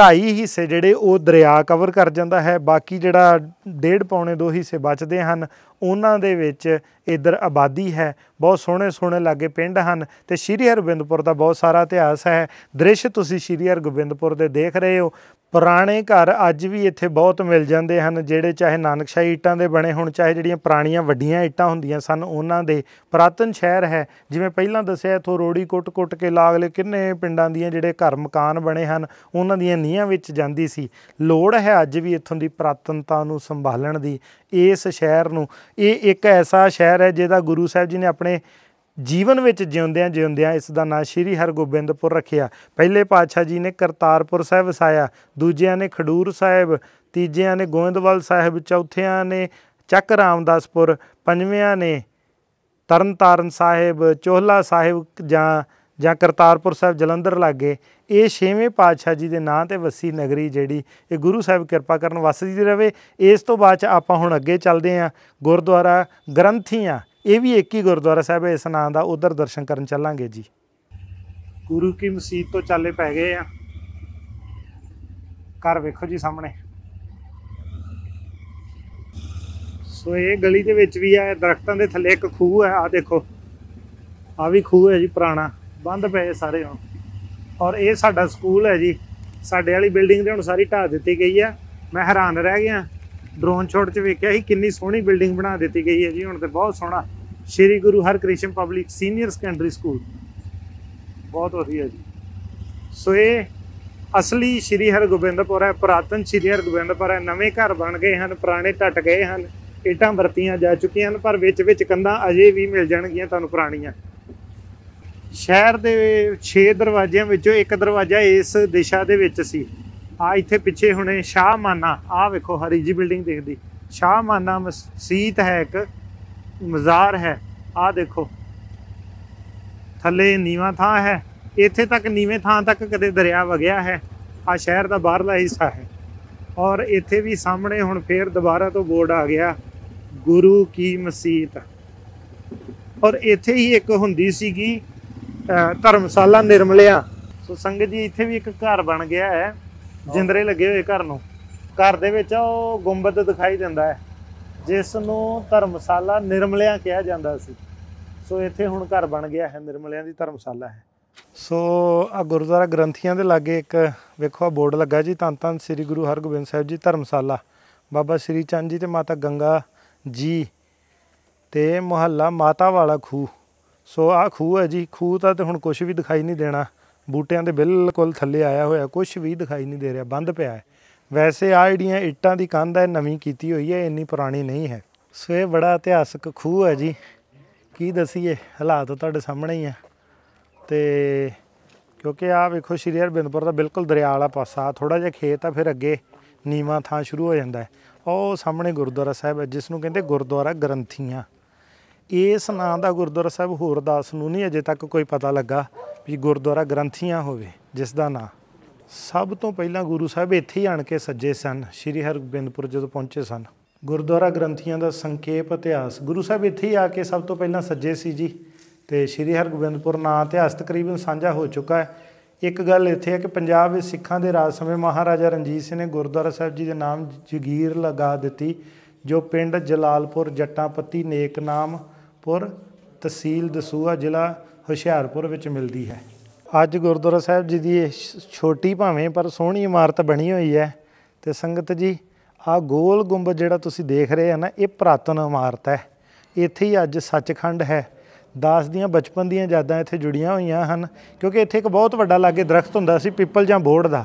Speaker 1: ਢਾਈ ਹਿੱਸੇ ਜਿਹੜੇ ਉਹ ਦਰਿਆ ਕਵਰ ਕਰ ਜਾਂਦਾ ਹੈ ਬਾਕੀ ਜਿਹੜਾ ਡੇਢ ਪੌਣੇ ਦੋ ਹਿੱਸੇ ਬਚਦੇ ਹਨ ਉਹਨਾਂ ਦੇ ਵਿੱਚ ਇੱਧਰ ਆਬਾਦੀ ਹੈ ਬਹੁਤ ਸੋਹਣੇ ਸੋਹਣੇ ਲਾਗੇ ਪਿੰਡ ਹਨ ਤੇ ਸ਼੍ਰੀ ਹਰਗੋਬਿੰਦਪੁਰ ਦਾ ਬਹੁਤ ਸਾਰਾ ਇਤਿਹਾਸ ਹੈ ਦ੍ਰਿਸ਼ ਤੁਸੀਂ ਸ਼੍ਰੀ ਹਰਗੋਬਿੰਦਪੁਰ ਦੇ ਦੇਖ ਰਹੇ ਹੋ ਪੁਰਾਣੇ ਘਰ ਅੱਜ ਵੀ ਇੱਥੇ ਬਹੁਤ ਮਿਲ ਜਾਂਦੇ ਹਨ ਜਿਹੜੇ ਚਾਹੇ ਨਾਨਕਸ਼ਾਹੀ ਇੱਟਾਂ ਦੇ ਬਣੇ ਹੋਣ ਚਾਹੇ ਜਿਹੜੀਆਂ ਪੁਰਾਣੀਆਂ ਵੱਡੀਆਂ ਇੱਟਾਂ ਹੁੰਦੀਆਂ ਸਨ ਉਹਨਾਂ ਦੇ ਪ੍ਰਾਤਨ ਸ਼ਹਿਰ ਹੈ ਜਿਵੇਂ ਪਹਿਲਾਂ ਦੱਸਿਆ ਇਥੋਂ ਰੋੜੀ ਕੁੱਟ-ਕੁੱਟ ਕੇ ਲਾਗਲੇ ਕਿੰਨੇ ਪਿੰਡਾਂ ਦੀਆਂ ਜਿਹੜੇ ਘਰ ਮਕਾਨ ਬਣੇ ਹਨ ਉਹਨਾਂ ਦੀਆਂ ਨੀਹਾਂ ਵਿੱਚ ਜਾਂਦੀ ਸੀ ਲੋੜ ਹੈ ਅੱਜ ਵੀ ਇਥੋਂ ਦੀ ਪ੍ਰਾਤਨਤਾ ਨੂੰ ਸੰਭਾਲਣ ਦੀ ਇਸ ਸ਼ਹਿਰ ਨੂੰ ਇਹ ਇੱਕ ਐਸਾ ਸ਼ਹਿਰ ਅਵਸਰ ਹੈ ਜਿਹਦਾ ਗੁਰੂ ਸਾਹਿਬ ਜੀ ਨੇ ਆਪਣੇ ਜੀਵਨ ਵਿੱਚ ਜਿਉਂਦਿਆਂ ਜਿਉਂਦਿਆਂ ਇਸ ਦਾ ਨਾਂ ਸ਼੍ਰੀ ਹਰਗੋਬਿੰਦਪੁਰ ਰੱਖਿਆ ਪਹਿਲੇ ਪਾਤਸ਼ਾਹ ਜੀ ਨੇ ਕਰਤਾਰਪੁਰ ਸਾਹਿਬ ਵਸਾਇਆ ਦੂਜਿਆਂ ਨੇ ਖਡੂਰ ਸਾਹਿਬ ਤੀਜਿਆਂ ਨੇ ਗੋਇੰਦਵਾਲ ਸਾਹਿਬ ਚੌਥਿਆਂ ਨੇ ਚੱਕ ਰਾਮਦਾਸਪੁਰ ਪੰਜਵਿਆਂ ਨੇ ਤਰਨਤਾਰਨ ਸਾਹਿਬ ਚੋਹਲਾ ਸਾਹਿਬ ਜਾਂ ਜਾਂ ਕਰਤਾਰਪੁਰ ਸਾਹਿਬ ਜਲੰਧਰ ਲਾਗੇ ਇਹ ਛੇਵੇਂ ਪਾਤਸ਼ਾਹ ਜੀ ਦੇ ਨਾਂ ਤੇ ਵਸੀ ਨਗਰੀ ਜਿਹੜੀ ਇਹ ਗੁਰੂ ਸਾਹਿਬ ਕਿਰਪਾ ਕਰਨ ਵਸਦੀ ਰਵੇ ਇਸ ਤੋਂ ਬਾਅਦ ਆਪਾਂ ਹੁਣ ਅੱਗੇ ਚੱਲਦੇ ਆਂ ਗੁਰਦੁਆਰਾ ਗ੍ਰੰਥੀਆਂ ਇਹ ਵੀ ਇੱਕ ਹੀ ਗੁਰਦੁਆਰਾ ਸਾਹਿਬ ਹੈ ਇਸ ਨਾਂ ਦਾ ਉਧਰ ਦਰਸ਼ਨ ਕਰਨ ਚੱਲਾਂਗੇ ਜੀ ਗੁਰੂ ਕੀ ਮਸੀਤ ਤੋਂ ਚੱਲੇ ਪੈ ਗਏ ਆ ਘਰ ਵੇਖੋ ਜੀ ਸਾਹਮਣੇ ਸੋ ਇਹ ਗਲੀ ਦੇ ਵਿੱਚ ਵੀ ਆ ਦਰਖਤਾਂ ਦੇ ਥੱਲੇ ਇੱਕ ਖੂਹ ਹੈ ਆ ਦੇਖੋ ਆ ਵੀ ਖੂਹ ਹੈ ਜੀ ਪੁਰਾਣਾ ਬੰਦ ਪਏ ਸਾਰੇ ਹੁਣ ਔਰ ਇਹ ਸਾਡਾ ਸਕੂਲ ਹੈ ਜੀ ਸਾਡੇ ਵਾਲੀ ਬਿਲਡਿੰਗ ਦੇ ਹੁਣ ਸਾਰੀ ਢਾ ਦਿੱਤੀ ਗਈ ਹੈ ਮੈਂ ਹੈਰਾਨ ਰਹਿ ਗਿਆ ਡਰੋਨ ਸ਼ਾਟ 'ਚ ਵੇਖਿਆ ਸੀ ਕਿੰਨੀ ਸੋਹਣੀ ਬਿਲਡਿੰਗ ਬਣਾ ਦਿੱਤੀ ਗਈ ਹੈ ਜੀ ਹੁਣ ਤੇ ਬਹੁਤ ਸੋਹਣਾ Shri Guru Harkrishan public senior secondary school ਬਹੁਤ ਵਧੀਆ ਜੀ ਸੋ ਇਹ ਅਸਲੀ ਸ਼੍ਰੀ ਹਰਗੋਬਿੰਦਪੁਰ ਹੈ ਪ੍ਰਾਤਨ ਸ਼੍ਰੀ ਹਰਗੋਬਿੰਦਪੁਰ ਹੈ ਨਵੇਂ ਘਰ ਬਣ ਗਏ ਹਨ ਪੁਰਾਣੇ ਟੱਟ ਗਏ ਹਨ ਇਟਾਂ ਵਰਤੀਆਂ ਜਾ ਚੁੱਕੀਆਂ ਹਨ ਪਰ ਵਿੱਚ ਵਿੱਚ ਕੰਧਾਂ ਅਜੇ ਵੀ ਮਿਲ ਜਾਣਗੀਆਂ ਤੁਹਾਨੂੰ ਪੁਰਾਣੀਆਂ ਸ਼ਹਿਰ ਦੇ 6 ਦਰਵਾਜ਼ਿਆਂ ਵਿੱਚੋਂ ਇੱਕ ਦਰਵਾਜ਼ਾ ਇਸ ਦਿਸ਼ਾ ਦੇ ਵਿੱਚ ਸੀ ਆ ਇੱਥੇ ਪਿੱਛੇ ਹੁਣੇ ਸ਼ਾਹ ਮਾਨਾ ਆ ਵੇਖੋ ਹਰੀਜੀ ਬਿਲਡਿੰਗ ਦਿਖਦੀ ਮਾਨਾ ਮਸਜਿਦ ਹੈ ਇੱਕ ਮਜ਼ਾਰ ਹੈ ਆ ਦੇਖੋ ਥੱਲੇ ਨੀਵਾ ਥਾਂ ਹੈ ਇੱਥੇ ਤੱਕ ਨੀਵੇਂ ਥਾਂ ਤੱਕ ਕਦੇ ਦਰਿਆ ਵਗਿਆ ਹੈ ਆ ਸ਼ਹਿਰ ਦਾ ਬਾਹਰਲਾ ਹਿੱਸਾ ਹੈ ਔਰ ਇੱਥੇ ਵੀ ਸਾਹਮਣੇ ਹੁਣ ਫੇਰ ਦੁਬਾਰਾ ਤੋਂ ਬੋਰਡ ਆ ਗਿਆ ਗੁਰੂ ਕੀ ਮਸਜਿਦ ਔਰ ਇੱਥੇ ਹੀ ਇੱਕ ਹੁੰਦੀ ਸੀਗੀ ਧਰਮਸ਼ਾਲਾ ਨਿਰਮਲਿਆ ਸੋ ਸੰਗਤ ਜੀ ਇੱਥੇ ਵੀ ਇੱਕ ਘਰ ਬਣ ਗਿਆ ਹੈ ਜਿੰਦਰੇ ਲੱਗੇ ਹੋਏ ਘਰ ਨੂੰ ਘਰ ਦੇ ਵਿੱਚ ਉਹ ਗੁੰਬਦ ਦਿਖਾਈ ਦਿੰਦਾ ਹੈ ਜਿਸ ਨੂੰ ਧਰਮਸ਼ਾਲਾ ਨਿਰਮਲਿਆ ਕਿਹਾ ਜਾਂਦਾ ਸੀ ਸੋ ਇੱਥੇ ਹੁਣ ਘਰ ਬਣ ਗਿਆ ਹੈ ਨਿਰਮਲਿਆ ਦੀ ਧਰਮਸ਼ਾਲਾ ਹੈ ਸੋ ਆ ਗੁਰਦੁਆਰਾ ਗ੍ਰੰਥੀਆਂ ਦੇ ਲਾਗੇ ਇੱਕ ਵੇਖੋ ਆ ਬੋਰਡ ਲੱਗਾ ਜੀ ਤਾਂ ਤਾਂ ਸ੍ਰੀ ਗੁਰੂ ਹਰਗੋਬਿੰਦ ਸਾਹਿਬ ਜੀ ਧਰਮਸ਼ਾਲਾ ਬਾਬਾ ਸ੍ਰੀ ਚੰਦ ਜੀ ਤੇ ਮਾਤਾ ਗੰਗਾ ਜੀ ਤੇ ਮੁਹੱਲਾ ਮਾਤਾ ਵਾਲਾ ਖੂਹ ਸੋ ਆ ਖੂਹ ਹੈ ਜੀ ਖੂਹ ਤਾਂ ਤੇ ਹੁਣ ਕੁਝ ਵੀ ਦਿਖਾਈ ਨਹੀਂ ਦੇਣਾ ਬੂਟਿਆਂ ਦੇ ਬਿਲਕੁਲ ਥੱਲੇ ਆਇਆ ਹੋਇਆ ਕੁਝ ਵੀ ਦਿਖਾਈ ਨਹੀਂ ਦੇ ਰਿਹਾ ਬੰਦ ਪਿਆ ਹੈ ਵੈਸੇ ਆ ਜਿਹੜੀਆਂ ਇੱਟਾਂ ਦੀ ਕੰਧ ਹੈ ਨਵੀਂ ਕੀਤੀ ਹੋਈ ਹੈ ਇੰਨੀ ਪੁਰਾਣੀ ਨਹੀਂ ਹੈ ਸੋ ਇਹ ਬੜਾ ਇਤਿਹਾਸਕ ਖੂਹ ਹੈ ਜੀ ਕੀ ਦਸੀਏ ਹਾਲਾਤ ਤੁਹਾਡੇ ਸਾਹਮਣੇ ਹੀ ਆ ਤੇ ਕਿਉਂਕਿ ਆ ਵੇਖੋ ਸ਼੍ਰੀ ਹਰਬਿੰਦਪੁਰ ਦਾ ਬਿਲਕੁਲ ਦਰਿਆ ਵਾਲਾ ਪਾਸਾ ਥੋੜਾ ਜਿਹਾ ਖੇਤ ਆ ਫਿਰ ਅੱਗੇ ਨੀਵਾ ਥਾਂ ਸ਼ੁਰੂ ਹੋ ਜਾਂਦਾ ਹੈ ਉਹ ਸਾਹਮਣੇ ਗੁਰਦੁਆਰਾ ਸਾਹਿਬ ਹੈ ਜਿਸ ਨੂੰ ਕਹਿੰਦੇ ਗੁਰਦੁਆਰਾ ਗ੍ਰੰਥੀਆਂ ਇਸ ਨਾਂ ਦਾ ਗੁਰਦੁਆਰਾ ਸਾਹਿਬ ਹੋਰ ਦਾਸ ਨੂੰ ਨਹੀਂ ਅਜੇ ਤੱਕ ਕੋਈ ਪਤਾ ਲੱਗਾ ਵੀ ਗੁਰਦੁਆਰਾ ਗ੍ਰੰਥੀਆਂ ਹੋਵੇ ਜਿਸ ਦਾ ਨਾਂ ਸਭ ਤੋਂ ਪਹਿਲਾਂ ਗੁਰੂ ਸਾਹਿਬ ਇੱਥੇ ਹੀ ਆਣ ਕੇ ਸੱਜੇ ਸਨ ਸ੍ਰੀ ਹਰਗੋਬਿੰਦਪੁਰ ਜਦੋਂ ਪਹੁੰਚੇ ਸਨ ਗੁਰਦੁਆਰਾ ਗ੍ਰੰਥੀਆਂ ਦਾ ਸੰਖੇਪ ਇਤਿਹਾਸ ਗੁਰੂ ਸਾਹਿਬ ਇੱਥੇ ਹੀ ਆ ਕੇ ਸਭ ਤੋਂ ਪਹਿਲਾਂ ਸੱਜੇ ਸੀ ਜੀ ਤੇ ਸ੍ਰੀ ਹਰਗੋਬਿੰਦਪੁਰ ਨਾਂ ਇਤਿਹਾਸ ਤਕਰੀਬਨ ਸਾਂਝਾ ਹੋ ਚੁੱਕਾ ਹੈ ਇੱਕ ਗੱਲ ਇੱਥੇ ਹੈ ਕਿ ਪੰਜਾਬ ਵਿੱਚ ਸਿੱਖਾਂ ਦੇ ਰਾਜ ਸਮੇਂ ਮਹਾਰਾਜਾ ਰਣਜੀਤ ਸਿੰਘ ਨੇ ਗੁਰਦੁਆਰਾ ਸਾਹਿਬ ਜੀ ਦੇ ਨਾਮ ਜਗੀਰ ਲਗਾ ਦਿੱਤੀ ਜੋ ਪਿੰਡ ਜਲਾਲਪੁਰ ਜੱਟਾਪੱਤੀ ਨੇਕ ਨਾਮ ਪੁਰ ਤਹਿਸੀਲ ਦਸੂਆ ਜ਼ਿਲ੍ਹਾ ਹੁਸ਼ਿਆਰਪੁਰ ਵਿੱਚ ਮਿਲਦੀ ਹੈ ਅੱਜ ਗੁਰਦੁਆਰਾ ਸਾਹਿਬ ਜੀ ਦੀ ਛੋਟੀ ਭਾਵੇਂ ਪਰ ਸੋਹਣੀ ਇਮਾਰਤ ਬਣੀ ਹੋਈ ਹੈ ਤੇ ਸੰਗਤ ਜੀ ਆ ਗੋਲ ਗੁੰਬਦ ਜਿਹੜਾ ਤੁਸੀਂ ਦੇਖ ਰਹੇ ਹੋ ਨਾ ਇਹ ਪ੍ਰਾਤਨ ਇਮਾਰਤ ਹੈ ਇੱਥੇ ਹੀ ਅੱਜ ਸੱਚਖੰਡ ਹੈ ਦਾਸ ਦੀਆਂ ਬਚਪਨ ਦੀਆਂ ਯਾਦਾਂ ਇੱਥੇ ਜੁੜੀਆਂ ਹੋਈਆਂ ਹਨ ਕਿਉਂਕਿ ਇੱਥੇ ਇੱਕ ਬਹੁਤ ਵੱਡਾ ਲਾਗੇ ਦਰਖਤ ਹੁੰਦਾ ਸੀ ਪਿੱਪਲ ਜਾਂ ਬੋੜ ਦਾ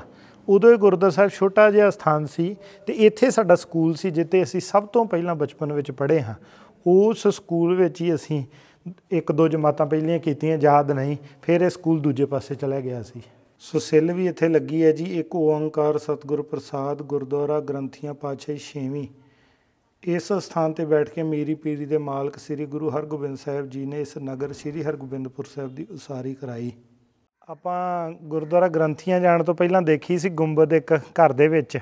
Speaker 1: ਉਦੋਂ ਹੀ ਗੁਰਦੁਆਰਾ ਸਾਹਿਬ ਛੋਟਾ ਜਿਹਾ ਸਥਾਨ ਸੀ ਤੇ ਇੱਥੇ ਸਾਡਾ ਸਕੂਲ ਸੀ ਜਿੱਥੇ ਅਸੀਂ ਸਭ ਤੋਂ ਪਹਿਲਾਂ ਬਚਪਨ ਵਿੱਚ ਪੜ੍ਹੇ ਹਾਂ ਉਸ ਸਕੂਲ ਵਿੱਚ ਹੀ ਅਸੀਂ ਇੱਕ ਦੋ ਜਮਾਤਾਂ ਪਹਿਲੀਆਂ ਕੀਤੀਆਂ ਯਾਦ ਨਹੀਂ ਫਿਰ ਇਹ ਸਕੂਲ ਦੂਜੇ ਪਾਸੇ ਚਲਾ ਗਿਆ ਸੀ ਸੋ ਸੈੱਲ ਵੀ ਇੱਥੇ ਲੱਗੀ ਹੈ ਜੀ ਇੱਕ ਓੰਕਾਰ ਸਤਿਗੁਰ ਪ੍ਰਸਾਦ ਗੁਰਦੁਆਰਾ ਗ੍ਰੰਥੀਆਂ ਪਾਛੇ 6ਵੀਂ ਇਸ ਸਥਾਨ ਤੇ ਬੈਠ ਕੇ ਮੀਰੀ ਪੀਰੀ ਦੇ ਮਾਲਕ ਸ੍ਰੀ ਗੁਰੂ ਹਰਗੋਬਿੰਦ ਸਾਹਿਬ ਜੀ ਨੇ ਇਸ ਨਗਰ ਸ੍ਰੀ ਹਰਗੋਬਿੰਦਪੁਰ ਸਾਹਿਬ ਦੀ ਉਸਾਰੀ ਕਰਾਈ ਆਪਾਂ ਗੁਰਦੁਆਰਾ ਗ੍ਰੰਥੀਆਂ ਜਾਣ ਤੋਂ ਪਹਿਲਾਂ ਦੇਖੀ ਸੀ ਗੁੰਬਦ ਇੱਕ ਘਰ ਦੇ ਵਿੱਚ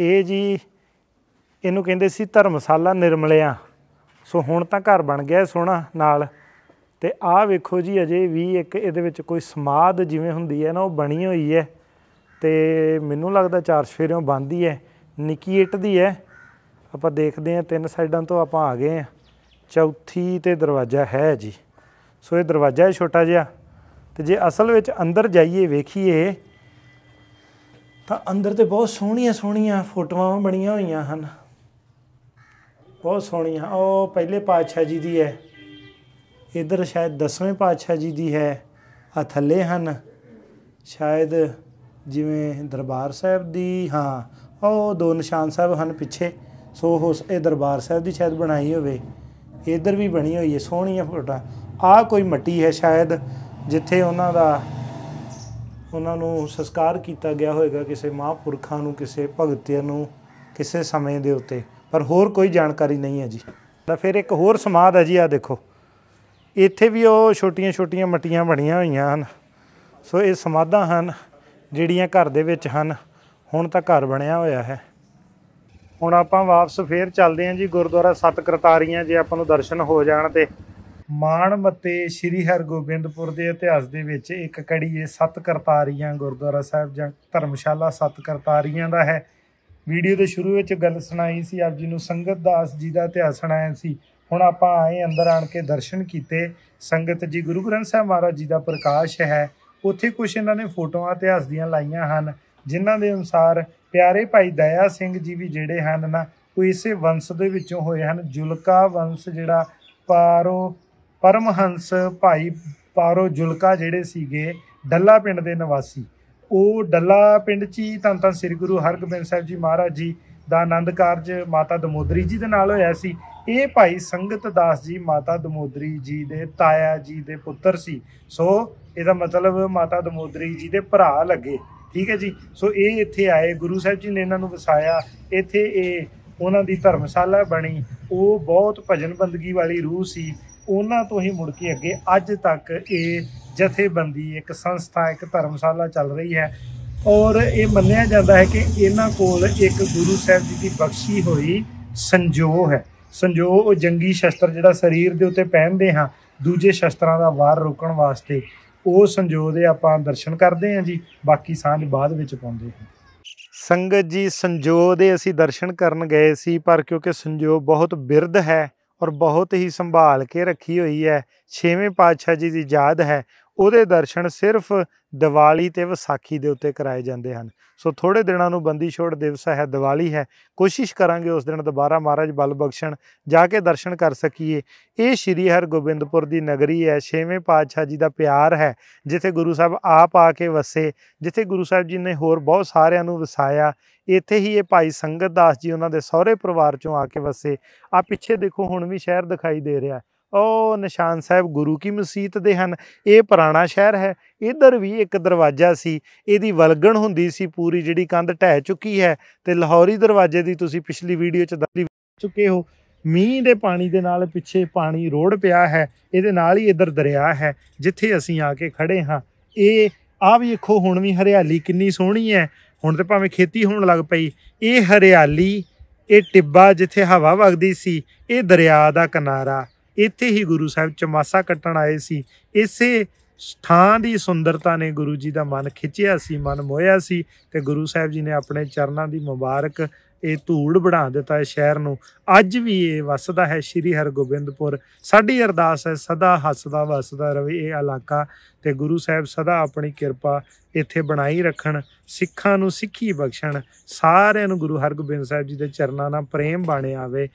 Speaker 1: ਇਹ ਜੀ ਇਹਨੂੰ ਕਹਿੰਦੇ ਸੀ ਧਰਮਸ਼ਾਲਾ ਨਿਰਮਲਿਆ ਸੋ ਹੁਣ ਤਾਂ ਘਰ ਬਣ ਗਿਆ ਸੋਹਣਾ ਨਾਲ ਤੇ ਆਹ ਵੇਖੋ ਜੀ ਅਜੇ ਵੀ ਇੱਕ ਇਹਦੇ ਵਿੱਚ ਕੋਈ ਸਮਾਦ ਜਿਵੇਂ ਹੁੰਦੀ ਹੈ ਨਾ ਉਹ ਬਣੀ ਹੋਈ ਹੈ ਤੇ ਮੈਨੂੰ ਲੱਗਦਾ ਚਾਰ ਸਫੇਰਿਓਂ ਬੰਦੀ ਹੈ ਨਿੱਕੀ ਇੱਟ ਦੀ ਹੈ ਆਪਾਂ ਦੇਖਦੇ ਹਾਂ ਤਿੰਨ ਸਾਈਡਾਂ ਤੋਂ ਆਪਾਂ ਆ ਗਏ ਆ ਚੌਥੀ ਤੇ ਦਰਵਾਜ਼ਾ ਹੈ ਜੀ ਸੋ ਇਹ ਦਰਵਾਜ਼ਾ ਹੈ ਛੋਟਾ ਜਿਹਾ ਤੇ ਜੇ ਅਸਲ ਵਿੱਚ ਅੰਦਰ ਜਾਈਏ ਵੇਖੀਏ ਤਾਂ ਅੰਦਰ ਤੇ ਬਹੁਤ ਸੋਹਣੀਆਂ ਸੋਹਣੀਆਂ ਫੋਟੋਆਂ ਬਣੀਆਂ ਹੋਈਆਂ ਹਨ ਬਹੁਤ ਸੋਹਣੀ ਆ ਉਹ ਪਹਿਲੇ ਪਾਤਸ਼ਾਹ ਜੀ ਦੀ ਹੈ ਇਧਰ ਸ਼ਾਇਦ ਦਸਵੇਂ ਪਾਤਸ਼ਾਹ ਜੀ ਦੀ ਹੈ ਆ ਥੱਲੇ ਹਨ ਸ਼ਾਇਦ ਜਿਵੇਂ ਦਰਬਾਰ ਸਾਹਿਬ ਦੀ ਹਾਂ ਉਹ ਦੋ ਨਿਸ਼ਾਨ ਸਾਹਿਬ ਹਨ ਪਿੱਛੇ ਸੋ ਇਹ ਦਰਬਾਰ ਸਾਹਿਬ ਦੀ ਸ਼ਾਇਦ ਬਣਾਈ ਹੋਵੇ ਇਧਰ ਵੀ ਬਣੀ ਹੋਈ ਹੈ ਆ ਫੋਟਾ ਆ ਕੋਈ ਮੱਟੀ ਹੈ ਸ਼ਾਇਦ ਜਿੱਥੇ ਉਹਨਾਂ ਦਾ ਉਹਨਾਂ ਨੂੰ ਸੰਸਕਾਰ ਕੀਤਾ ਗਿਆ ਹੋਵੇਗਾ ਕਿਸੇ ਮਹਾਪੁਰਖਾਂ ਨੂੰ ਕਿਸੇ ਭਗਤਿਆਂ ਨੂੰ ਕਿਸੇ ਸਮੇਂ ਦੇ ਉੱਤੇ ਪਰ ਹੋਰ ਕੋਈ ਜਾਣਕਾਰੀ ਨਹੀਂ ਹੈ ਜੀ ਤਾਂ ਫਿਰ ਇੱਕ ਹੋਰ ਸਮਾਦ ਹੈ ਜੀ ਆ ਦੇਖੋ ਇੱਥੇ ਵੀ ਉਹ ਛੋਟੀਆਂ-ਛੋਟੀਆਂ ਮਟੀਆਂ ਬਣੀਆਂ ਹੋਈਆਂ ਹਨ ਸੋ ਇਹ ਸਮਾਦਾਂ ਹਨ ਜਿਹੜੀਆਂ ਘਰ ਦੇ ਵਿੱਚ ਹਨ ਹੁਣ ਤਾਂ ਘਰ ਬਣਿਆ ਹੋਇਆ ਹੈ ਹੁਣ ਆਪਾਂ ਵਾਪਸ ਫੇਰ ਚੱਲਦੇ ਹਾਂ ਜੀ ਗੁਰਦੁਆਰਾ ਸਤ ਕਰਤਾਰੀਆਂ ਜੇ ਆਪਾਂ ਨੂੰ ਦਰਸ਼ਨ ਹੋ ਜਾਣ ਤੇ ਮਾਣ ਮਤੇ ਸ੍ਰੀ ਹਰਗੋਬਿੰਦਪੁਰ ਦੇ ਇਤਿਹਾਸ ਦੇ ਵਿੱਚ ਇੱਕ ਕੜੀ ਇਹ ਸਤ ਕਰਤਾਰੀਆਂ ਗੁਰਦੁਆਰਾ ਸਾਹਿਬ ਜਾਂ ਧਰਮਸ਼ਾਲਾ ਸਤ ਕਰਤਾਰੀਆਂ ਦਾ ਹੈ ਵੀਡੀਓ ਦੇ ਸ਼ੁਰੂ ਵਿੱਚ ਗੱਲ ਸੁਣਾਈ ਸੀ ਆਪ ਜੀ ਨੂੰ ਸੰਗਤ ਦਾਸ ਜੀ ਦਾ ਇਤਿਹਾਸ ਸੁਣਾਇਆ ਸੀ ਹੁਣ ਆਪਾਂ ਆਏ ਅੰਦਰ ਆਣ ਕੇ ਦਰਸ਼ਨ ਕੀਤੇ ਸੰਗਤ ਜੀ ਗੁਰੂ ਗ੍ਰੰਥ ਸਾਹਿਬ ਮਹਾਰਾਜ ਜੀ ਦਾ ਪ੍ਰਕਾਸ਼ ਹੈ ਉੱਥੇ ਕੁਝ ਇਹਨਾਂ ਨੇ ਫੋਟੋਆਂ ਇਤਿਹਾਸ ਦੀਆਂ ਲਾਈਆਂ ਹਨ ਜਿਨ੍ਹਾਂ ਦੇ ਅਨੁਸਾਰ ਪਿਆਰੇ ਭਾਈ ਦਇਆ ਸਿੰਘ ਜੀ ਵੀ ਜਿਹੜੇ ਹਨ ਨਾ ਉਹ ਇਸੇ ਵੰਸ਼ ਦੇ ਵਿੱਚੋਂ ਹੋਏ ਹਨ ਜੁਲਕਾ ਵੰਸ਼ ਜਿਹੜਾ ਪਾਰੋ ਪਰਮਹੰਸ ਭਾਈ ਪਾਰੋ ਜੁਲਕਾ ਜਿਹੜੇ ਸੀਗੇ ਡੱਲਾ ਪਿੰਡ ਦੇ ਨਿਵਾਸੀ ਉਹ ਡੱਲਾ ਪਿੰਡ 'ਚ ਹੀ ਤਾਂ ਤਾਂ ਸ੍ਰੀ ਗੁਰੂ ਹਰਗੋਬਿੰਦ ਸਾਹਿਬ ਜੀ ਮਹਾਰਾਜ ਜੀ ਦਾ ਆਨੰਦ ਕਾਰਜ ਮਾਤਾ ਦਮੋਦਰੀ ਜੀ ਦੇ ਨਾਲ ਹੋਇਆ ਸੀ ਇਹ ਭਾਈ ਸੰਗਤ ਦਾਸ ਜੀ ਮਾਤਾ ਦਮੋਦਰੀ ਜੀ ਦੇ ਤਾਇਆ ਜੀ ਦੇ ਪੁੱਤਰ ਸੀ ਸੋ ਇਹਦਾ ਮਤਲਬ ਮਾਤਾ ਦਮੋਦਰੀ ਜੀ ਦੇ ਭਰਾ ਲੱਗੇ ਠੀਕ ਹੈ ਜੀ ਸੋ ਇਹ ਇੱਥੇ ਆਏ ਗੁਰੂ ਸਾਹਿਬ ਜੀ ਨੇ ਇਹਨਾਂ ਨੂੰ ਵਸਾਇਆ ਇੱਥੇ ਇਹ ਉਹਨਾਂ ਦੀ ਧਰਮਸ਼ਾਲਾ ਬਣੀ ਉਹ ਬਹੁਤ ਭਜਨ ਬੰਦਗੀ ਵਾਲੀ ਰੂਹ ਸੀ ਉਹਨਾਂ ਤੋਂ ਹੀ ਮੁੜ ਕੇ ਅੱਗੇ ਅੱਜ ਤੱਕ ਇਹ ਜਥੇਬੰਦੀ ਇੱਕ ਸੰਸਥਾ ਇੱਕ ਧਰਮਸ਼ਾਲਾ ਚੱਲ ਰਹੀ ਹੈ ਔਰ ਇਹ ਮੰਨਿਆ ਜਾਂਦਾ ਹੈ ਕਿ ਇਹਨਾਂ ਕੋਲ ਇੱਕ ਗੁਰੂ ਸਾਹਿਬ ਜੀ ਦੀ ਬਖਸ਼ੀ ਹੋਈ ਸੰਜੋਹ ਹੈ ਸੰਜੋਹ ਉਹ ਜੰਗੀ ਸ਼ਸਤਰ ਜਿਹੜਾ ਸਰੀਰ ਦੇ ਉੱਤੇ ਪਹਿਨਦੇ ਹਾਂ ਦੂਜੇ ਸ਼ਸਤਰਾਂ ਦਾ ਵਾਰ ਰੋਕਣ ਵਾਸਤੇ ਉਹ ਸੰਜੋਹ ਦੇ ਆਪਾਂ ਦਰਸ਼ਨ ਕਰਦੇ ਹਾਂ ਜੀ ਬਾਕੀ ਸਾਂਝ ਬਾਅਦ ਵਿੱਚ ਪਾਉਂਦੇ ਹਾਂ ਸੰਗਤ ਜੀ ਸੰਜੋਹ ਦੇ ਅਸੀਂ ਦਰਸ਼ਨ ਕਰਨ ਗਏ ਸੀ ਪਰ ਕਿਉਂਕਿ ਸੰਜੋਹ ਬਹੁਤ ਬਿਰਧ ਹੈ ਔਰ ਬਹੁਤ ਹੀ ਸੰਭਾਲ ਕੇ ਰੱਖੀ ਹੋਈ ਹੈ ਛੇਵੇਂ ਪਾਤਸ਼ਾਹ ਜੀ ਦੀ ਯਾਦ ਹੈ ਉਹਦੇ ਦਰਸ਼ਨ ਸਿਰਫ ਦੀਵਾਲੀ ਤੇ ਵਿਸਾਖੀ ਦੇ ਉੱਤੇ ਕਰਾਏ ਜਾਂਦੇ ਹਨ ਸੋ ਥੋੜੇ ਦਿਨਾਂ ਨੂੰ ਬੰਦੀ ਛੋੜ ਦਿਵਸ ਹੈ ਦੀਵਾਲੀ ਹੈ ਕੋਸ਼ਿਸ਼ ਕਰਾਂਗੇ ਉਸ ਦਿਨ ਦੁਬਾਰਾ ਮਹਾਰਾਜ ਬਲ ਬਖਸ਼ਣ ਜਾ ਕੇ ਦਰਸ਼ਨ ਕਰ ਸਕੀਏ ਇਹ ਸ਼੍ਰੀ ਹਰਗੋਬਿੰਦਪੁਰ ਦੀ ਨਗਰੀ ਹੈ ਛੇਵੇਂ ਪਾਤਸ਼ਾਹ ਜੀ ਦਾ ਪਿਆਰ ਹੈ ਜਿੱਥੇ ਗੁਰੂ ਸਾਹਿਬ ਆਪ ਆ ਕੇ ਵਸੇ ਜਿੱਥੇ ਗੁਰੂ ਸਾਹਿਬ ਜੀ ਨੇ ਹੋਰ ਬਹੁਤ ਸਾਰਿਆਂ ਨੂੰ ਵਸਾਇਆ ਇੱਥੇ ਹੀ ਇਹ ਭਾਈ ਸੰਗਤ ਦਾਸ ਜੀ ਉਹਨਾਂ ਦੇ ਸਹੁਰੇ ਪਰਿਵਾਰ ਚੋਂ ਆ ਕੇ ਵਸੇ ਆ ਪਿੱਛੇ ਦੇਖੋ ਹੁਣ ਵੀ ਸ਼ਹਿਰ ਦਿਖਾਈ ਦੇ ਰਿਹਾ ਉਹ ਨਿਸ਼ਾਨ ਸਾਹਿਬ ਗੁਰੂ ਕੀ ਮਸੀਤ ਦੇ ਹਨ ਇਹ ਪੁਰਾਣਾ ਸ਼ਹਿਰ ਹੈ ਇਧਰ ਵੀ ਇੱਕ ਦਰਵਾਜ਼ਾ ਸੀ ਇਹਦੀ ਵਲਗਣ ਹੁੰਦੀ ਸੀ ਪੂਰੀ ਜਿਹੜੀ ਕੰਧ ਢਹਿ ਚੁੱਕੀ ਹੈ ਤੇ ਲਾਹੌਰੀ ਦਰਵਾਜ਼ੇ ਦੀ ਤੁਸੀਂ ਪਿਛਲੀ ਵੀਡੀਓ 'ਚ ਦੱਸੀ ਚੁੱਕੇ ਹੋ ਮੀਂਹ ਦੇ ਪਾਣੀ ਦੇ ਨਾਲ ਪਿੱਛੇ ਪਾਣੀ ਰੋੜ ਪਿਆ ਹੈ ਇਹਦੇ ਨਾਲ ਹੀ ਇਧਰ ਦਰਿਆ ਹੈ ਜਿੱਥੇ ਅਸੀਂ ਆ ਕੇ ਖੜੇ ਹਾਂ ਇਹ ਆ ਵੀ ਦੇਖੋ ਹੁਣ ਵੀ ਹਰਿਆਲੀ ਕਿੰਨੀ ਸੋਹਣੀ ਹੈ ਹੁਣ ਤੇ ਭਾਵੇਂ ਖੇਤੀ ਹੋਣ ਲੱਗ ਪਈ ਇਹ ਹਰਿਆਲੀ ਇਹ ਟਿੱਬਾ ਜਿੱਥੇ ਹਵਾ ਵਗਦੀ ਸੀ ਇਹ ਦਰਿਆ ਦਾ ਕਿਨਾਰਾ ਇੱਥੇ ਹੀ ਗੁਰੂ ਸਾਹਿਬ ਚਮਾਸਾ ਕੱਟਣ ਆਏ ਸੀ ਇਸੇ ਥਾਂ ਦੀ ਸੁੰਦਰਤਾ ਨੇ ਗੁਰੂ ਜੀ ਦਾ ਮਨ ਖਿੱਚਿਆ ਸੀ ਮਨ ਮੋਹਿਆ ਸੀ ਤੇ ਗੁਰੂ ਸਾਹਿਬ ਜੀ ਨੇ ਆਪਣੇ ਚਰਨਾਂ ਦੀ ਮੁਬਾਰਕ ਇਹ ਧੂੜ ਬਣਾ ਦਿੱਤਾ ਹੈ ਸ਼ਹਿਰ ਨੂੰ ਅੱਜ ਵੀ ਇਹ ਵਸਦਾ ਹੈ ਸ੍ਰੀ ਹਰਗੋਬਿੰਦਪੁਰ ਸਾਡੀ ਅਰਦਾਸ ਹੈ ਸਦਾ ਹੱਸਦਾ ਵਸਦਾ ਰਵੇ ਇਹ ਇਲਾਕਾ ਤੇ ਗੁਰੂ ਸਾਹਿਬ ਸਦਾ ਆਪਣੀ ਕਿਰਪਾ ਇੱਥੇ ਬਣਾਈ ਰੱਖਣ ਸਿੱਖਾਂ ਨੂੰ ਸਿੱਖੀ ਬਖਸ਼ਣ ਸਾਰਿਆਂ ਨੂੰ ਗੁਰੂ ਹਰਗੋਬਿੰਦ ਸਾਹਿਬ ਜੀ ਦੇ ਚਰਨਾਂ ਨਾਲ ਪ੍ਰੇਮ ਬਾਣੇ ਆਵੇ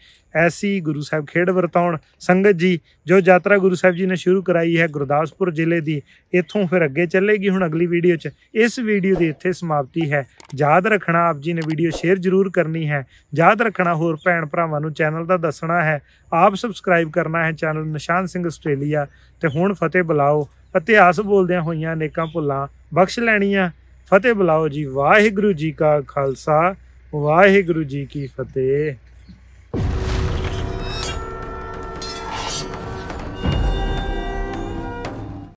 Speaker 1: ਐਸੀ ਗੁਰੂ ਸਾਹਿਬ ਖੇੜ ਵਰਤਾਉਣ ਸੰਗਤ ਜੀ ਜੋ ਯਾਤਰਾ ਗੁਰੂ ਸਾਹਿਬ ਜੀ ਨੇ ਸ਼ੁਰੂ ਕਰਾਈ ਹੈ ਗੁਰਦਾਸਪੁਰ ਜ਼ਿਲ੍ਹੇ ਦੀ ਇੱਥੋਂ ਫਿਰ ਅੱਗੇ ਚੱਲੇਗੀ ਹੁਣ ਅਗਲੀ ਵੀਡੀਓ 'ਚ ਇਸ ਵੀਡੀਓ ਦੀ ਇੱਥੇ ਸਮਾਪਤੀ ਹੈ ਯਾਦ ਰੱਖਣਾ ਆਪ ਜੀ ਨੇ ਵੀਡੀਓ ਸ਼ੇਅਰ ਜ਼ਰੂਰ ਕਰਨੀ ਹੈ ਯਾਦ ਰੱਖਣਾ ਹੋਰ ਭੈਣ ਭਰਾਵਾਂ ਨੂੰ ਚੈਨਲ ਦਾ ਦੱਸਣਾ ਹੈ ਆਪ ਸਬਸਕ੍ਰਾਈਬ ਕਰਨਾ ਹੈ ਚੈਨਲ ਨਿਸ਼ਾਨ ਸਿੰਘ ਆਸਟ੍ਰੇਲੀਆ ਤੇ ਹੁਣ ਫਤਿਹ ਬੁਲਾਓ ਇਤਿਹਾਸ ਬੋਲਦਿਆਂ ਹੋਈਆਂ ਅਨੇਕਾਂ ਭੁੱਲਾਂ ਬਖਸ਼ ਲੈਣੀਆਂ ਫਤਿਹ ਬੁਲਾਓ ਜੀ ਵਾਹਿਗੁਰੂ ਜੀ ਕਾ ਖਾਲਸਾ ਵਾਹਿਗੁਰੂ ਜੀ ਕੀ ਫਤਿਹ